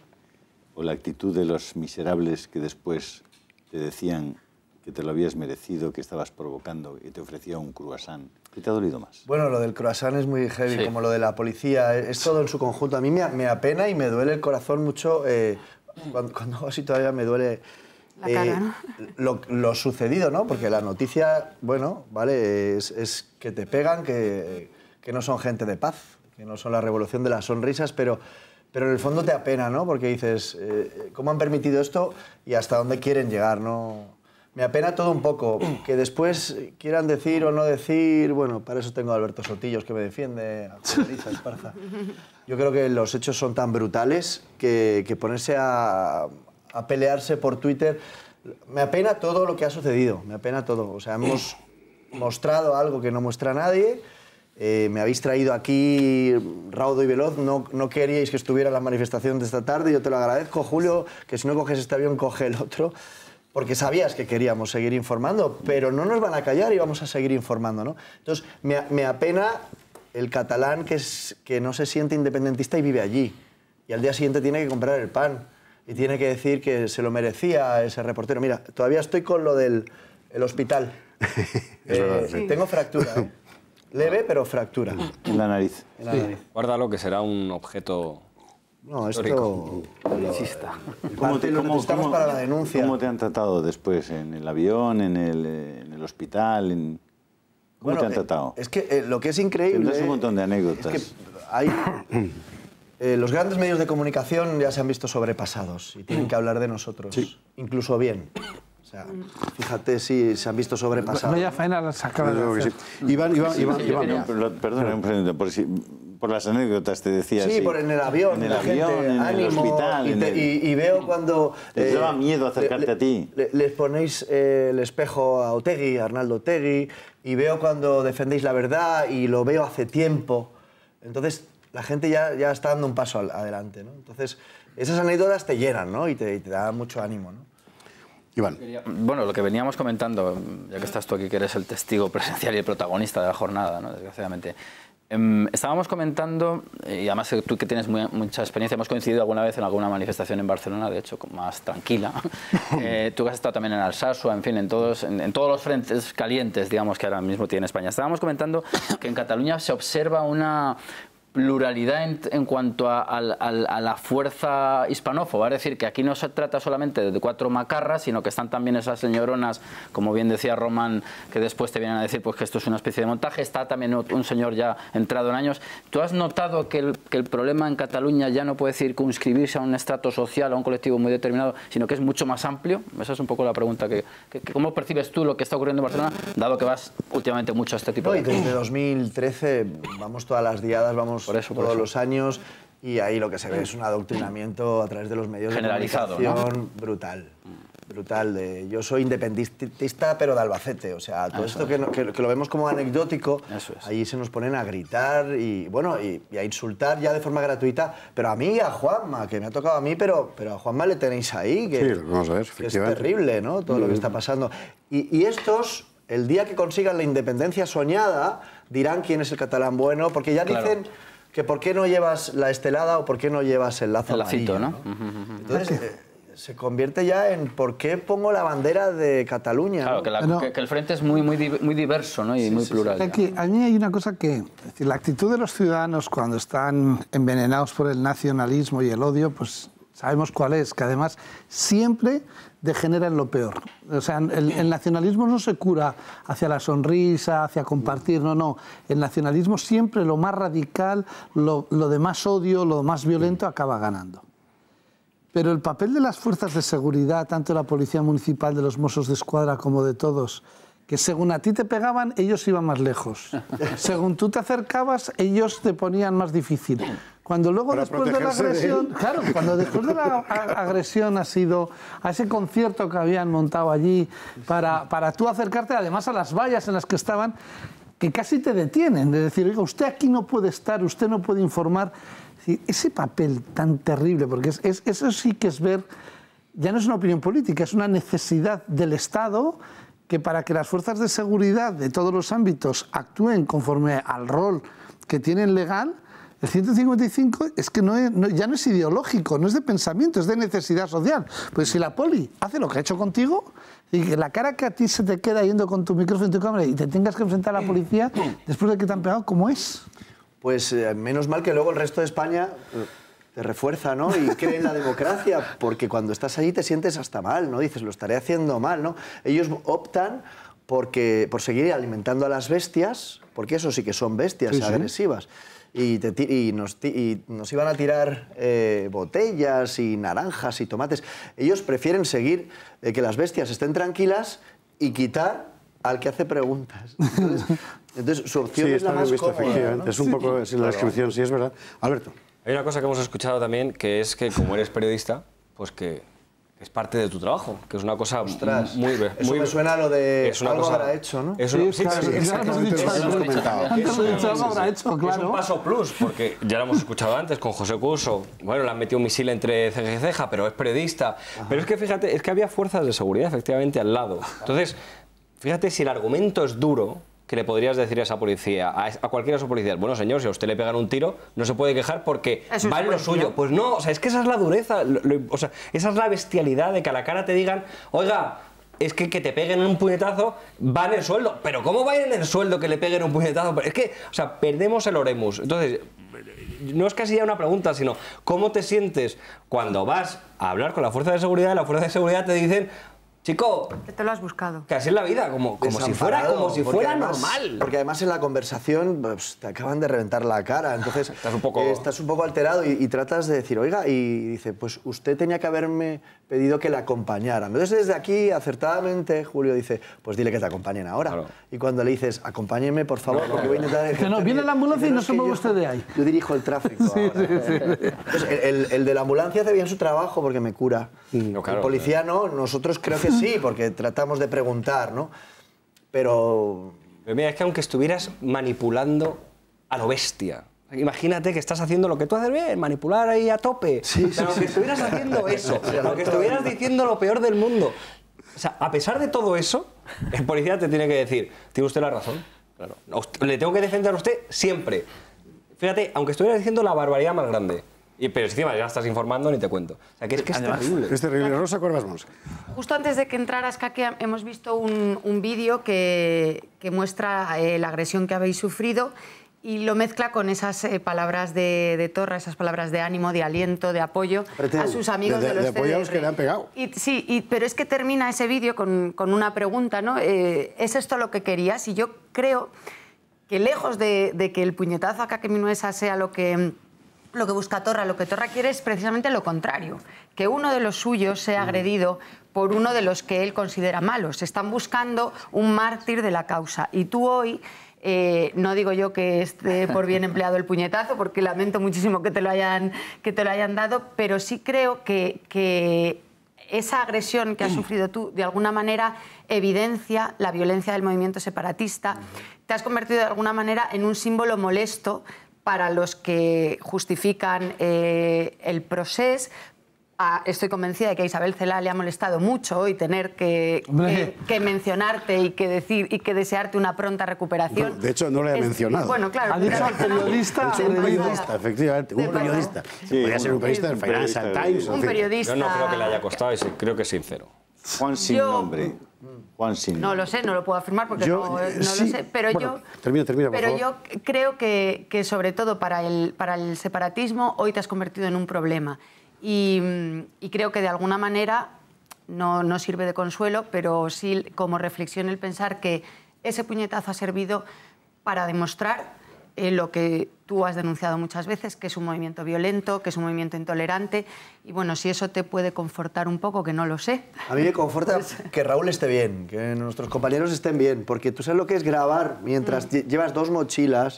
o la actitud de los miserables que después te decían que te lo habías merecido, que estabas provocando y te ofrecía un croissant? ¿Qué te ha dolido más? Bueno, lo del croissant es muy heavy, como lo de la policía, es todo en su conjunto. A mí me, apena y me duele el corazón mucho. Eh, cuando, cuando así todavía me duele eh, lo, sucedido, ¿no? Porque la noticia, bueno, ¿vale? Es, que te pegan, que, no son gente de paz, que no son la revolución de las sonrisas, pero, pero en el fondo te apena, ¿no? Porque dices, eh, ¿cómo han permitido esto y hasta dónde quieren llegar, ¿no? Me apena todo un poco, que después quieran decir o no decir, bueno, para eso tengo a Alberto Sotillos que me defiende, Yo creo que los hechos son tan brutales que ponerse a a pelearse por Twitter. Me apena todo lo que ha sucedido, me apena todo. O sea, hemos mostrado algo que no muestra nadie. Eh, me habéis traído aquí raudo y veloz, no, queríais que estuviera la manifestación de esta tarde, yo te lo agradezco, Julio, que si no coges este avión, coge el otro, porque sabías que queríamos seguir informando, pero no nos van a callar y vamos a seguir informando, ¿no? Entonces, me, apena el catalán que, es, que no se siente independentista y vive allí, y al día siguiente tiene que comprar el pan y tiene que decir que se lo merecía ese reportero. Mira, todavía estoy con lo del hospital. Eh, tengo fractura. Leve, pero fractura. En la nariz. En Guarda lo que será un objeto no, esto... ¿Cómo te, cómo, para la denuncia. ¿Cómo te han tratado después? ¿En el avión? ¿En el, eh, hospital? ¿Cómo te han eh, tratado? Es que lo que es increíble... es un montón de anécdotas. hay... Eh, los grandes medios de comunicación ya se han visto sobrepasados y tienen que hablar de nosotros, incluso bien. O sea, fíjate si se han visto sobrepasados. ya faena la sacaron. Sí. Iván, Iván, Perdón, por, las anécdotas te decía. Sí, por en el avión. En el avión, en el hospital. Y, veo cuando. Les eh, daba miedo acercarte a ti. les ponéis eh, el espejo a Otegui, a Arnaldo Otegui, y veo cuando defendéis la verdad y lo veo hace tiempo. Entonces la gente ya, está dando un paso adelante. Entonces, esas anécdotas te llenan ¿no? y, te, da mucho ánimo. ¿no? Iván. Bueno, lo que veníamos comentando, ya que estás tú aquí, que eres el testigo presencial y el protagonista de la jornada, ¿no? desgraciadamente. Em, estábamos comentando, y además eh, tú que tienes mucha experiencia, hemos coincidido alguna vez en alguna manifestación en Barcelona, de hecho, más tranquila. Eh, tú has estado también en Alsasua, en fin, en todos, todos los frentes calientes, digamos, que ahora mismo tiene España. Estábamos comentando que en Cataluña se observa una, pluralidad en, cuanto a, la fuerza hispanófoba. Es decir, que aquí no se trata solamente de cuatro macarras, sino que están también esas señoronas, como bien decía Román, que después te vienen a decir pues, que esto es una especie de montaje. Está también un señor ya entrado en años. ¿Tú has notado que el, problema en Cataluña ya no puede circunscribirse a un estrato social, a un colectivo muy determinado, sino que es mucho más amplio? Esa es un poco la pregunta. que, ¿Cómo percibes tú lo que está ocurriendo en Barcelona, dado que vas últimamente mucho a este tipo de... cosas? desde 2013 vamos todas las diadas, vamos eso, todos los años, y ahí lo que se ve es un adoctrinamiento a través de los medios de comunicación brutal. Brutal, de yo soy independentista pero de Albacete, o sea, todo esto que, lo vemos como anecdótico, ahí se nos ponen a gritar y bueno, y, a insultar ya de forma gratuita, pero a mí, a Juanma, que me ha tocado a mí, pero, pero a Juanma le tenéis ahí, que, es terrible, ¿no? Todo lo que mm. está pasando. y, estos el día que consigan la independencia soñada, dirán quién es el catalán bueno, porque ya dicen que por qué no llevas la estelada o por qué no llevas el lazo el lacito, ¿no? Entonces, eh, se convierte ya en por qué pongo la bandera de Cataluña. Claro, ah, que, el frente es muy, muy, muy diverso ¿no? y muy plural. Aquí, a mí hay una cosa que, la actitud de los ciudadanos cuando están envenenados por el nacionalismo y el odio, pues sabemos cuál es, que además siempre degenera en lo peor. O sea, el, nacionalismo no se cura hacia la sonrisa, hacia compartir, no, no. El nacionalismo siempre lo más radical, lo, de más odio, lo más violento acaba ganando. Pero el papel de las fuerzas de seguridad, tanto de la Policía Municipal, de los Mossos de Escuadra como de todos, que según a ti te pegaban, ellos iban más lejos. Según tú te acercabas, ellos te ponían más difícil. Cuando luego después de la agresión, claro, cuando después de la agresión ha sido a ese concierto que habían montado allí para, para tú acercarte además a las vallas en las que estaban, que casi te detienen, de decir, oiga, usted aquí no puede estar, usted no puede informar. Ese papel tan terrible, porque es, es, eso sí que es ver, ya no es una opinión política, es una necesidad del Estado que para que las fuerzas de seguridad de todos los ámbitos actúen conforme al rol que tienen legal, el 155 es que no, es, ya no es ideológico, no es de pensamiento, es de necesidad social. Pues si la poli hace lo que ha hecho contigo, y que la cara que a ti se te queda yendo con tu micrófono y tu cámara y te tengas que enfrentar a la policía después de que te han pegado, ¿cómo es? Pues eh, menos mal que luego el resto de España eh, te refuerza, ¿no? Y cree en la democracia, porque cuando estás allí te sientes hasta mal, ¿no? Dices, lo estaré haciendo mal, ¿no? Ellos optan porque, por seguir alimentando a las bestias, porque eso sí que son bestias agresivas y, nos, iban a tirar eh, botellas y naranjas y tomates. Ellos prefieren seguir eh, que las bestias estén tranquilas y quitar al que hace preguntas. Entonces, su opción es la más cómoda, Es un poco la descripción, sí es verdad. Alberto. Hay una cosa que hemos escuchado también, que es que como eres periodista, pues que es parte de tu trabajo, que es una cosa Ostras, muy, muy... Eso me suena a lo de es una algo cosa, habrá hecho, ¿no? Eso, sí, sí, dicho, hecho, claro. Es un paso plus, porque ya lo hemos escuchado antes con José Curso. Bueno, le han metido un misil entre ceja y ceja, pero es periodista. Pero es que fíjate, es que había fuerzas de seguridad efectivamente al lado. Entonces, fíjate si el argumento es duro, que le podrías decir a esa policía, a, cualquiera de esos policías? Bueno, señor, si a usted le pegan un tiro, no se puede quejar porque va vale lo suyo. Pues no, o sea, es que esa es la dureza, o sea, esa es la bestialidad de que a la cara te digan, oiga, es que que te peguen un puñetazo va en el sueldo. Pero ¿cómo va en el sueldo que le peguen un puñetazo? Es que, o sea, perdemos el oremus. Entonces, no es casi ya una pregunta, sino ¿cómo te sientes cuando vas a hablar con la fuerza de seguridad y la fuerza de seguridad te dicen, Chico. Que te lo has buscado. Que así es la vida, como, como si fuera, como si fuera normal. Porque además en la conversación pues, te acaban de reventar la cara, entonces eh, estás un poco, alterado y, y, tratas de decir, oiga, y dice, pues usted tenía que haberme pedido que la acompañaran. Entonces desde aquí, acertadamente, Julio dice, pues dile que te acompañen ahora. Y cuando le dices, acompáñenme, por favor, porque voy a intentar... Que no, viene la ambulancia y no se mueve usted de ahí. Yo dirijo el tráfico. el, de la ambulancia hace bien su trabajo porque me cura. Mm. el policía no, nosotros creo que sí, porque tratamos de preguntar, ¿no? Pero... Pero mira, es que aunque estuvieras manipulando a lo bestia, Imagínate que estás haciendo lo que tú haces bien, manipular ahí a tope. aunque estuvieras haciendo eso, aunque estuvieras diciendo lo peor del mundo. O sea, a pesar de todo eso, el policía te tiene que decir, tiene usted la razón. Le tengo que defender a usted siempre. Fíjate, aunque estuviera diciendo la barbaridad más grande. Y, pero encima ya estás informando ni te cuento. O sea, que es que es terrible. Es terrible. Rosa Justo antes de que entraras, Kake, hemos visto un, vídeo que, que, muestra eh, la agresión que habéis sufrido y lo mezcla con esas eh, palabras de, Torra, esas palabras de ánimo, de aliento, de apoyo a sus amigos de, de los, apoyo a los que le han pegado. sí, pero es que termina ese vídeo con, una pregunta, ¿no? Eh, ¿Es esto lo que querías? Y yo creo que lejos de, que el puñetazo a Kakeminuesa sea lo que lo que busca Torra, lo que Torra quiere es precisamente lo contrario, que uno de los suyos sea agredido por uno de los que él considera malos. Están buscando un mártir de la causa. Y tú hoy eh, no digo yo que esté por bien empleado el puñetazo, porque lamento muchísimo que te lo hayan, que te lo hayan dado, pero sí creo que, esa agresión que has mm. sufrido tú, de alguna manera, evidencia la violencia del movimiento separatista. Te has convertido de alguna manera en un símbolo molesto para los que justifican eh, el proceso, Ah, estoy convencida de que a Isabel Celá... le ha molestado mucho hoy tener que, eh, que, mencionarte y que decir y que desearte una pronta recuperación. de hecho, no le he mencionado. Bueno, claro. Ha dicho al periodista. Hecho, un periodista, efectivamente. Un periodista. Podría ser un periodista del Financial Times. Un periodista. Yo no creo que le haya costado, y creo que es sincero. Juan sin nombre. No lo sé, no lo puedo afirmar porque no, lo eh, sé. Pero yo, pero yo creo que, que sobre todo para el, para el separatismo hoy te has convertido en un problema. Mm, y, creo que de alguna manera no, sirve de consuelo, pero sí como reflexión el pensar que ese puñetazo ha servido para demostrar eh, lo que tú has denunciado muchas veces, que es un movimiento violento, que es un movimiento intolerante. Y bueno, si eso te puede confortar un poco, que no lo sé. A mí me conforta que Raúl esté bien, que nuestros compañeros estén bien, porque tú sabes lo que es grabar mientras mm. llevas dos mochilas,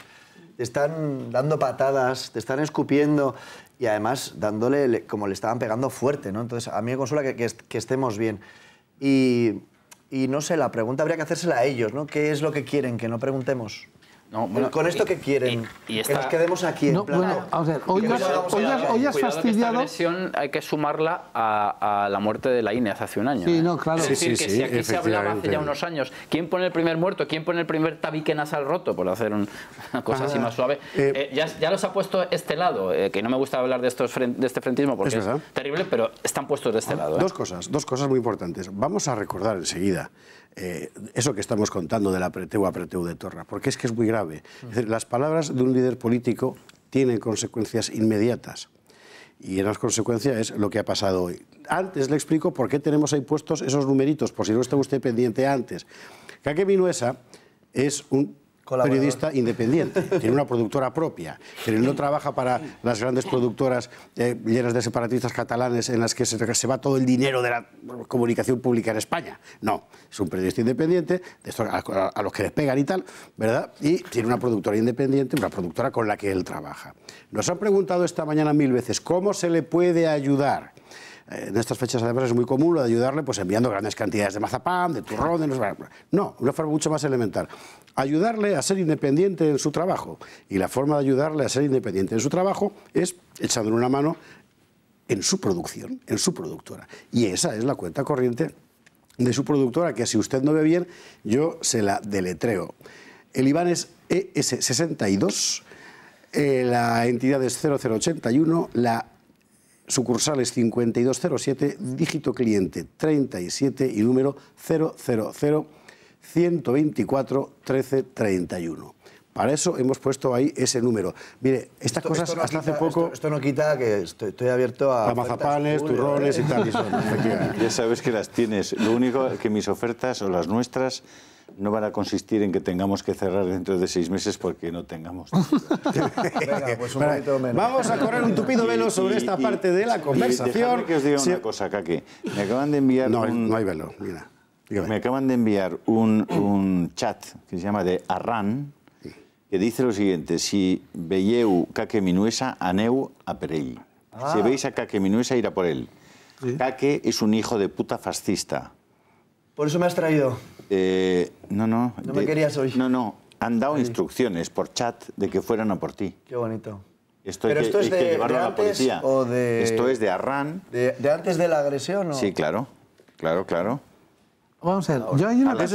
te están dando patadas, te están escupiendo y además dándole como le estaban pegando fuerte, ¿no? Entonces, a mí me consuela que, estemos bien. Y, y, no sé, la pregunta habría que hacérsela a ellos, ¿no? ¿Qué es lo que quieren que no preguntemos? Eh, ¿Con esto que quieren? Y, Que nos quedemos aquí en hoy, has, fastidiado... hay que sumarla a, la muerte de la Inés hace un año. Sí, ¿eh? no, claro. Sí, sí, que aquí se hablaba hace ya unos años, ¿quién pone el primer muerto? ¿Quién pone el primer tabique nasal roto? Por hacer una cosa así ah. más suave. Eh, ya, los ha puesto este lado, que no me gusta hablar de, estos, de este frentismo porque es terrible, pero están puestos de este ah, lado. Dos cosas, dos cosas muy importantes. Vamos a recordar enseguida eh, eso que estamos contando de la preteu a preteu de Torra, porque es que es muy grave. las palabras de un líder político tienen consecuencias inmediatas. Y en las consecuencias es lo que ha pasado hoy. Antes le explico por qué tenemos ahí puestos esos numeritos, por si no está usted pendiente antes. Kakemi es un periodista independiente, tiene una productora propia, pero no trabaja para las grandes productoras eh, llenas de separatistas catalanes en las que se, va todo el dinero de la comunicación pública en España. No, es un periodista independiente, a, los que les pegan y tal, ¿verdad? Y tiene una productora independiente, una productora con la que él trabaja. Nos han preguntado esta mañana mil veces, ¿cómo se le puede ayudar? Eh, en estas fechas además es muy común lo de ayudarle pues enviando grandes cantidades de mazapán, de turrón, de no, no, una forma mucho más elemental. Ayudarle a ser independiente en su trabajo. Y la forma de ayudarle a ser independiente en su trabajo es echándole una mano en su producción, en su productora. Y esa es la cuenta corriente de su productora, que si usted no ve bien, yo se la deletreo. El IBAN es e ES62, eh, la entidad es 0081, la sucursales 5207, dígito cliente 37 y número 000 124 1331. Para eso hemos puesto ahí ese número. Mire, estas cosas hasta hace poco... Esto, no quita que estoy, abierto a... A mazapanes, turrones y eh. tal. ya sabes que las tienes. Lo único que mis ofertas son las nuestras no van a consistir en que tengamos que cerrar dentro de seis meses porque no tengamos. Pues Vamos a correr un tupido velo sobre esta parte de la conversación. que os diga una cosa, Kake. Me acaban de enviar. un, no hay velo, mira. Me acaban de enviar un, chat que se llama de Arran, que dice lo siguiente: si veieu Kake Minuesa, aneu a Perey, Si ah. veis a Kake Minuesa, ir por él. Sí. es un hijo de puta fascista. Por eso me has traído. Eh, no, no. No me querías hoy. No, no. Han dado instrucciones por chat de que fueran a por ti. Qué bonito. Esto Pero esto es de, antes la O de, esto es de Arran. De, antes de la agresión o...? Sí, claro. Claro, claro. Vamos a ver, yo hay una... A las,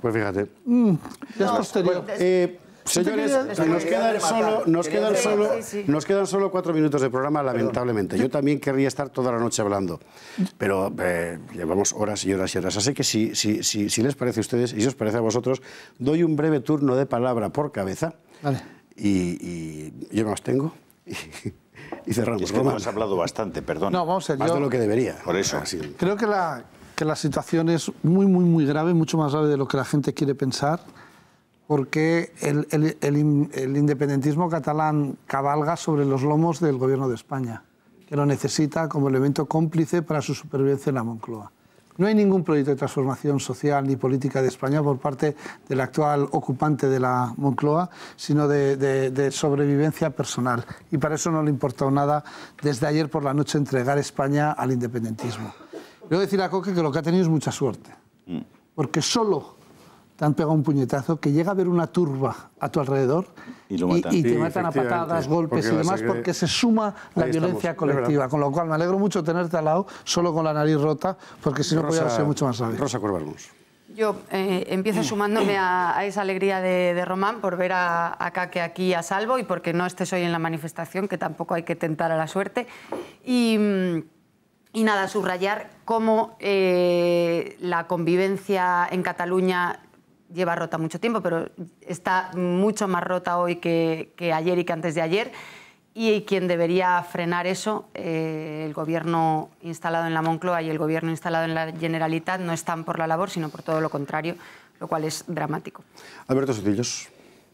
Pues fíjate. Pues, eh, Señores, nos quedan, solo, nos, solo, nos quedan solo cuatro minutos de programa, lamentablemente. Yo también querría estar toda la noche hablando, pero eh, llevamos horas y horas y horas. Así que si, si, les parece a ustedes y si os parece a vosotros, doy un breve turno de palabra por cabeza y, yo me abstengo. y cerramos. Es que hablado bastante, perdón. No, vamos a Más de lo que debería. Por eso. Ah, Creo que la, que la situación es muy, muy, muy grave, mucho más grave de lo que la gente quiere pensar porque el, independentismo catalán cabalga sobre los lomos del gobierno de España, que lo necesita como elemento cómplice para su supervivencia en la Moncloa. No hay ningún proyecto de transformación social ni política de España por parte del actual ocupante de la Moncloa, sino de, de sobrevivencia personal. Y para eso no le importó nada desde ayer por la noche entregar España al independentismo. Quiero decir a Coque que lo que ha tenido es mucha suerte, mm. porque solo te han pegado un puñetazo, que llega a haber una turba a tu alrededor y, te matan a patadas, golpes y demás, porque se suma la violencia colectiva. Con lo cual me alegro mucho tenerte al lado, solo con la nariz rota, porque si no podía ser mucho más rápido. Rosa Corvalus. Yo eh, empiezo sumándome a, esa alegría de, Román por ver a, a aquí a salvo y porque no estés hoy en la manifestación, que tampoco hay que tentar a la suerte. Y, mm, nada, subrayar cómo eh, la convivencia en Cataluña lleva rota mucho tiempo, pero está mucho más rota hoy que, ayer y que antes de ayer. Y quien debería frenar eso, eh, el gobierno instalado en la Moncloa y el gobierno instalado en la Generalitat, no están por la labor, sino por todo lo contrario, lo cual es dramático. Alberto Sotillos.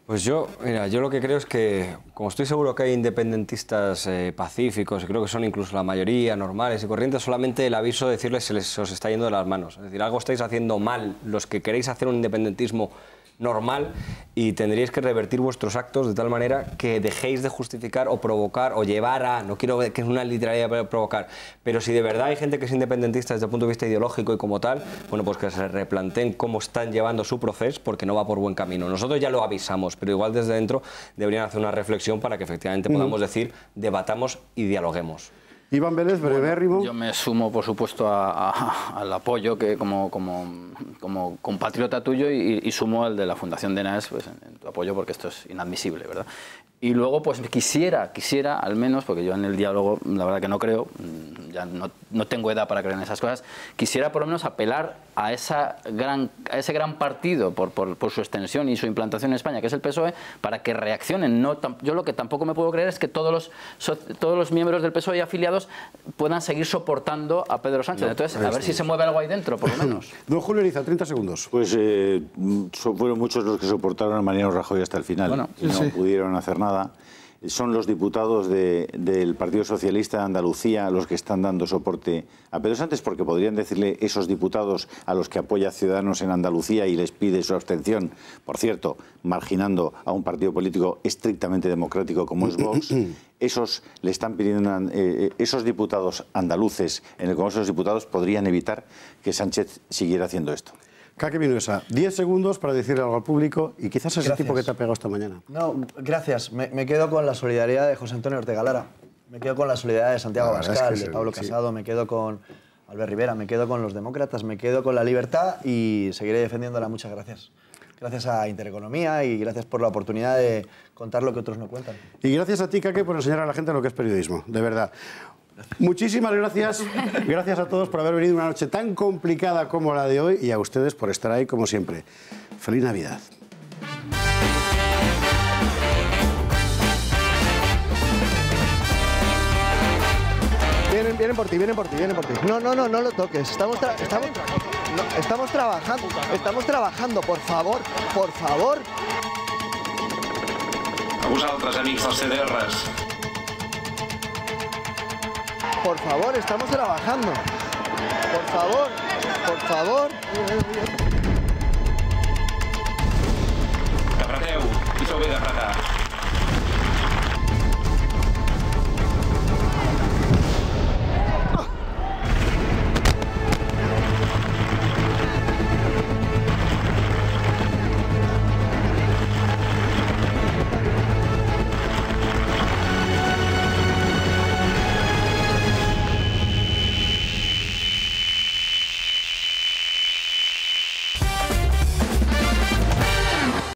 Pues yo, mira, yo lo que creo es que, como estoy seguro que hay independentistas eh, pacíficos, y creo que son incluso la mayoría normales y corrientes, solamente el aviso de decirles se les os está yendo de las manos. Es decir, algo estáis haciendo mal los que queréis hacer un independentismo normal y tendríais que revertir vuestros actos de tal manera que dejéis de justificar o provocar o llevar a, no quiero que es una literalidad provocar, pero si de verdad hay gente que es independentista desde el punto de vista ideológico y como tal, bueno, pues que se replanteen cómo están llevando su proceso porque no va por buen camino. Nosotros ya lo avisamos, pero igual desde dentro deberían hacer una reflexión para que efectivamente podamos decir, debatamos y dialoguemos. Iván Vélez, yo me sumo, por supuesto, al apoyo que como, como, como compatriota tuyo y, sumo al de la Fundación de NAES pues, en, tu apoyo porque esto es inadmisible, ¿verdad? Y luego, pues quisiera, quisiera al menos, porque yo en el diálogo la verdad que no creo, mm, ya no, no tengo edad para creer en esas cosas, quisiera por lo menos apelar a, esa gran, a ese gran partido por, por, su extensión y su implantación en España, que es el PSOE, para que reaccionen. No, yo lo que tampoco me puedo creer es que todos los, todos los miembros del PSOE afiliados puedan seguir soportando a Pedro Sánchez. Entonces, a pues ver si se mueve algo ahí dentro, por lo menos. Don Julio Eliza, 30 segundos. Pues eh, mm, fueron muchos los que soportaron a Mariano Rajoy hasta el final y no pudieron hacer nada son los diputados del Partido Socialista de Andalucía los que están dando soporte a Pedro Sánchez, porque podrían decirle esos diputados a los que apoya Ciudadanos en Andalucía y les pide su abstención, por cierto, marginando a un partido político estrictamente democrático como es Vox, esos le están pidiendo eh, eh, esos diputados andaluces en el Congreso de los Diputados podrían evitar que Sánchez siguiera haciendo esto. Kake Minuesa, 10 segundos para decir algo al público y quizás es el tipo que te ha pegado esta mañana. No, gracias. Me, quedo con la solidaridad de José Antonio Ortega Lara. Me quedo con la solidaridad de Santiago Abascal, de Pablo Casado. Me quedo con Albert Rivera, me quedo con los demócratas, me quedo con la libertad y seguiré defendiéndola. Muchas gracias gracias a Intereconomía y gracias por la oportunidad de contar lo que otros no cuentan. Y gracias a ti, Kake, por enseñar a la gente lo que es periodismo, de verdad. Muchísimas gracias. Gracias a todos por haber venido una noche tan complicada como la de hoy y a ustedes por estar ahí como siempre. Feliz Navidad. Vienen, vienen por ti, vienen por ti, vienen por ti. No, no, no, no lo toques. Estamos, estamos, estamos trabajando, estamos trabajando, por favor, por favor. A otras amics dels CDRs, por favor, estamos trabajando. Por favor, por favor.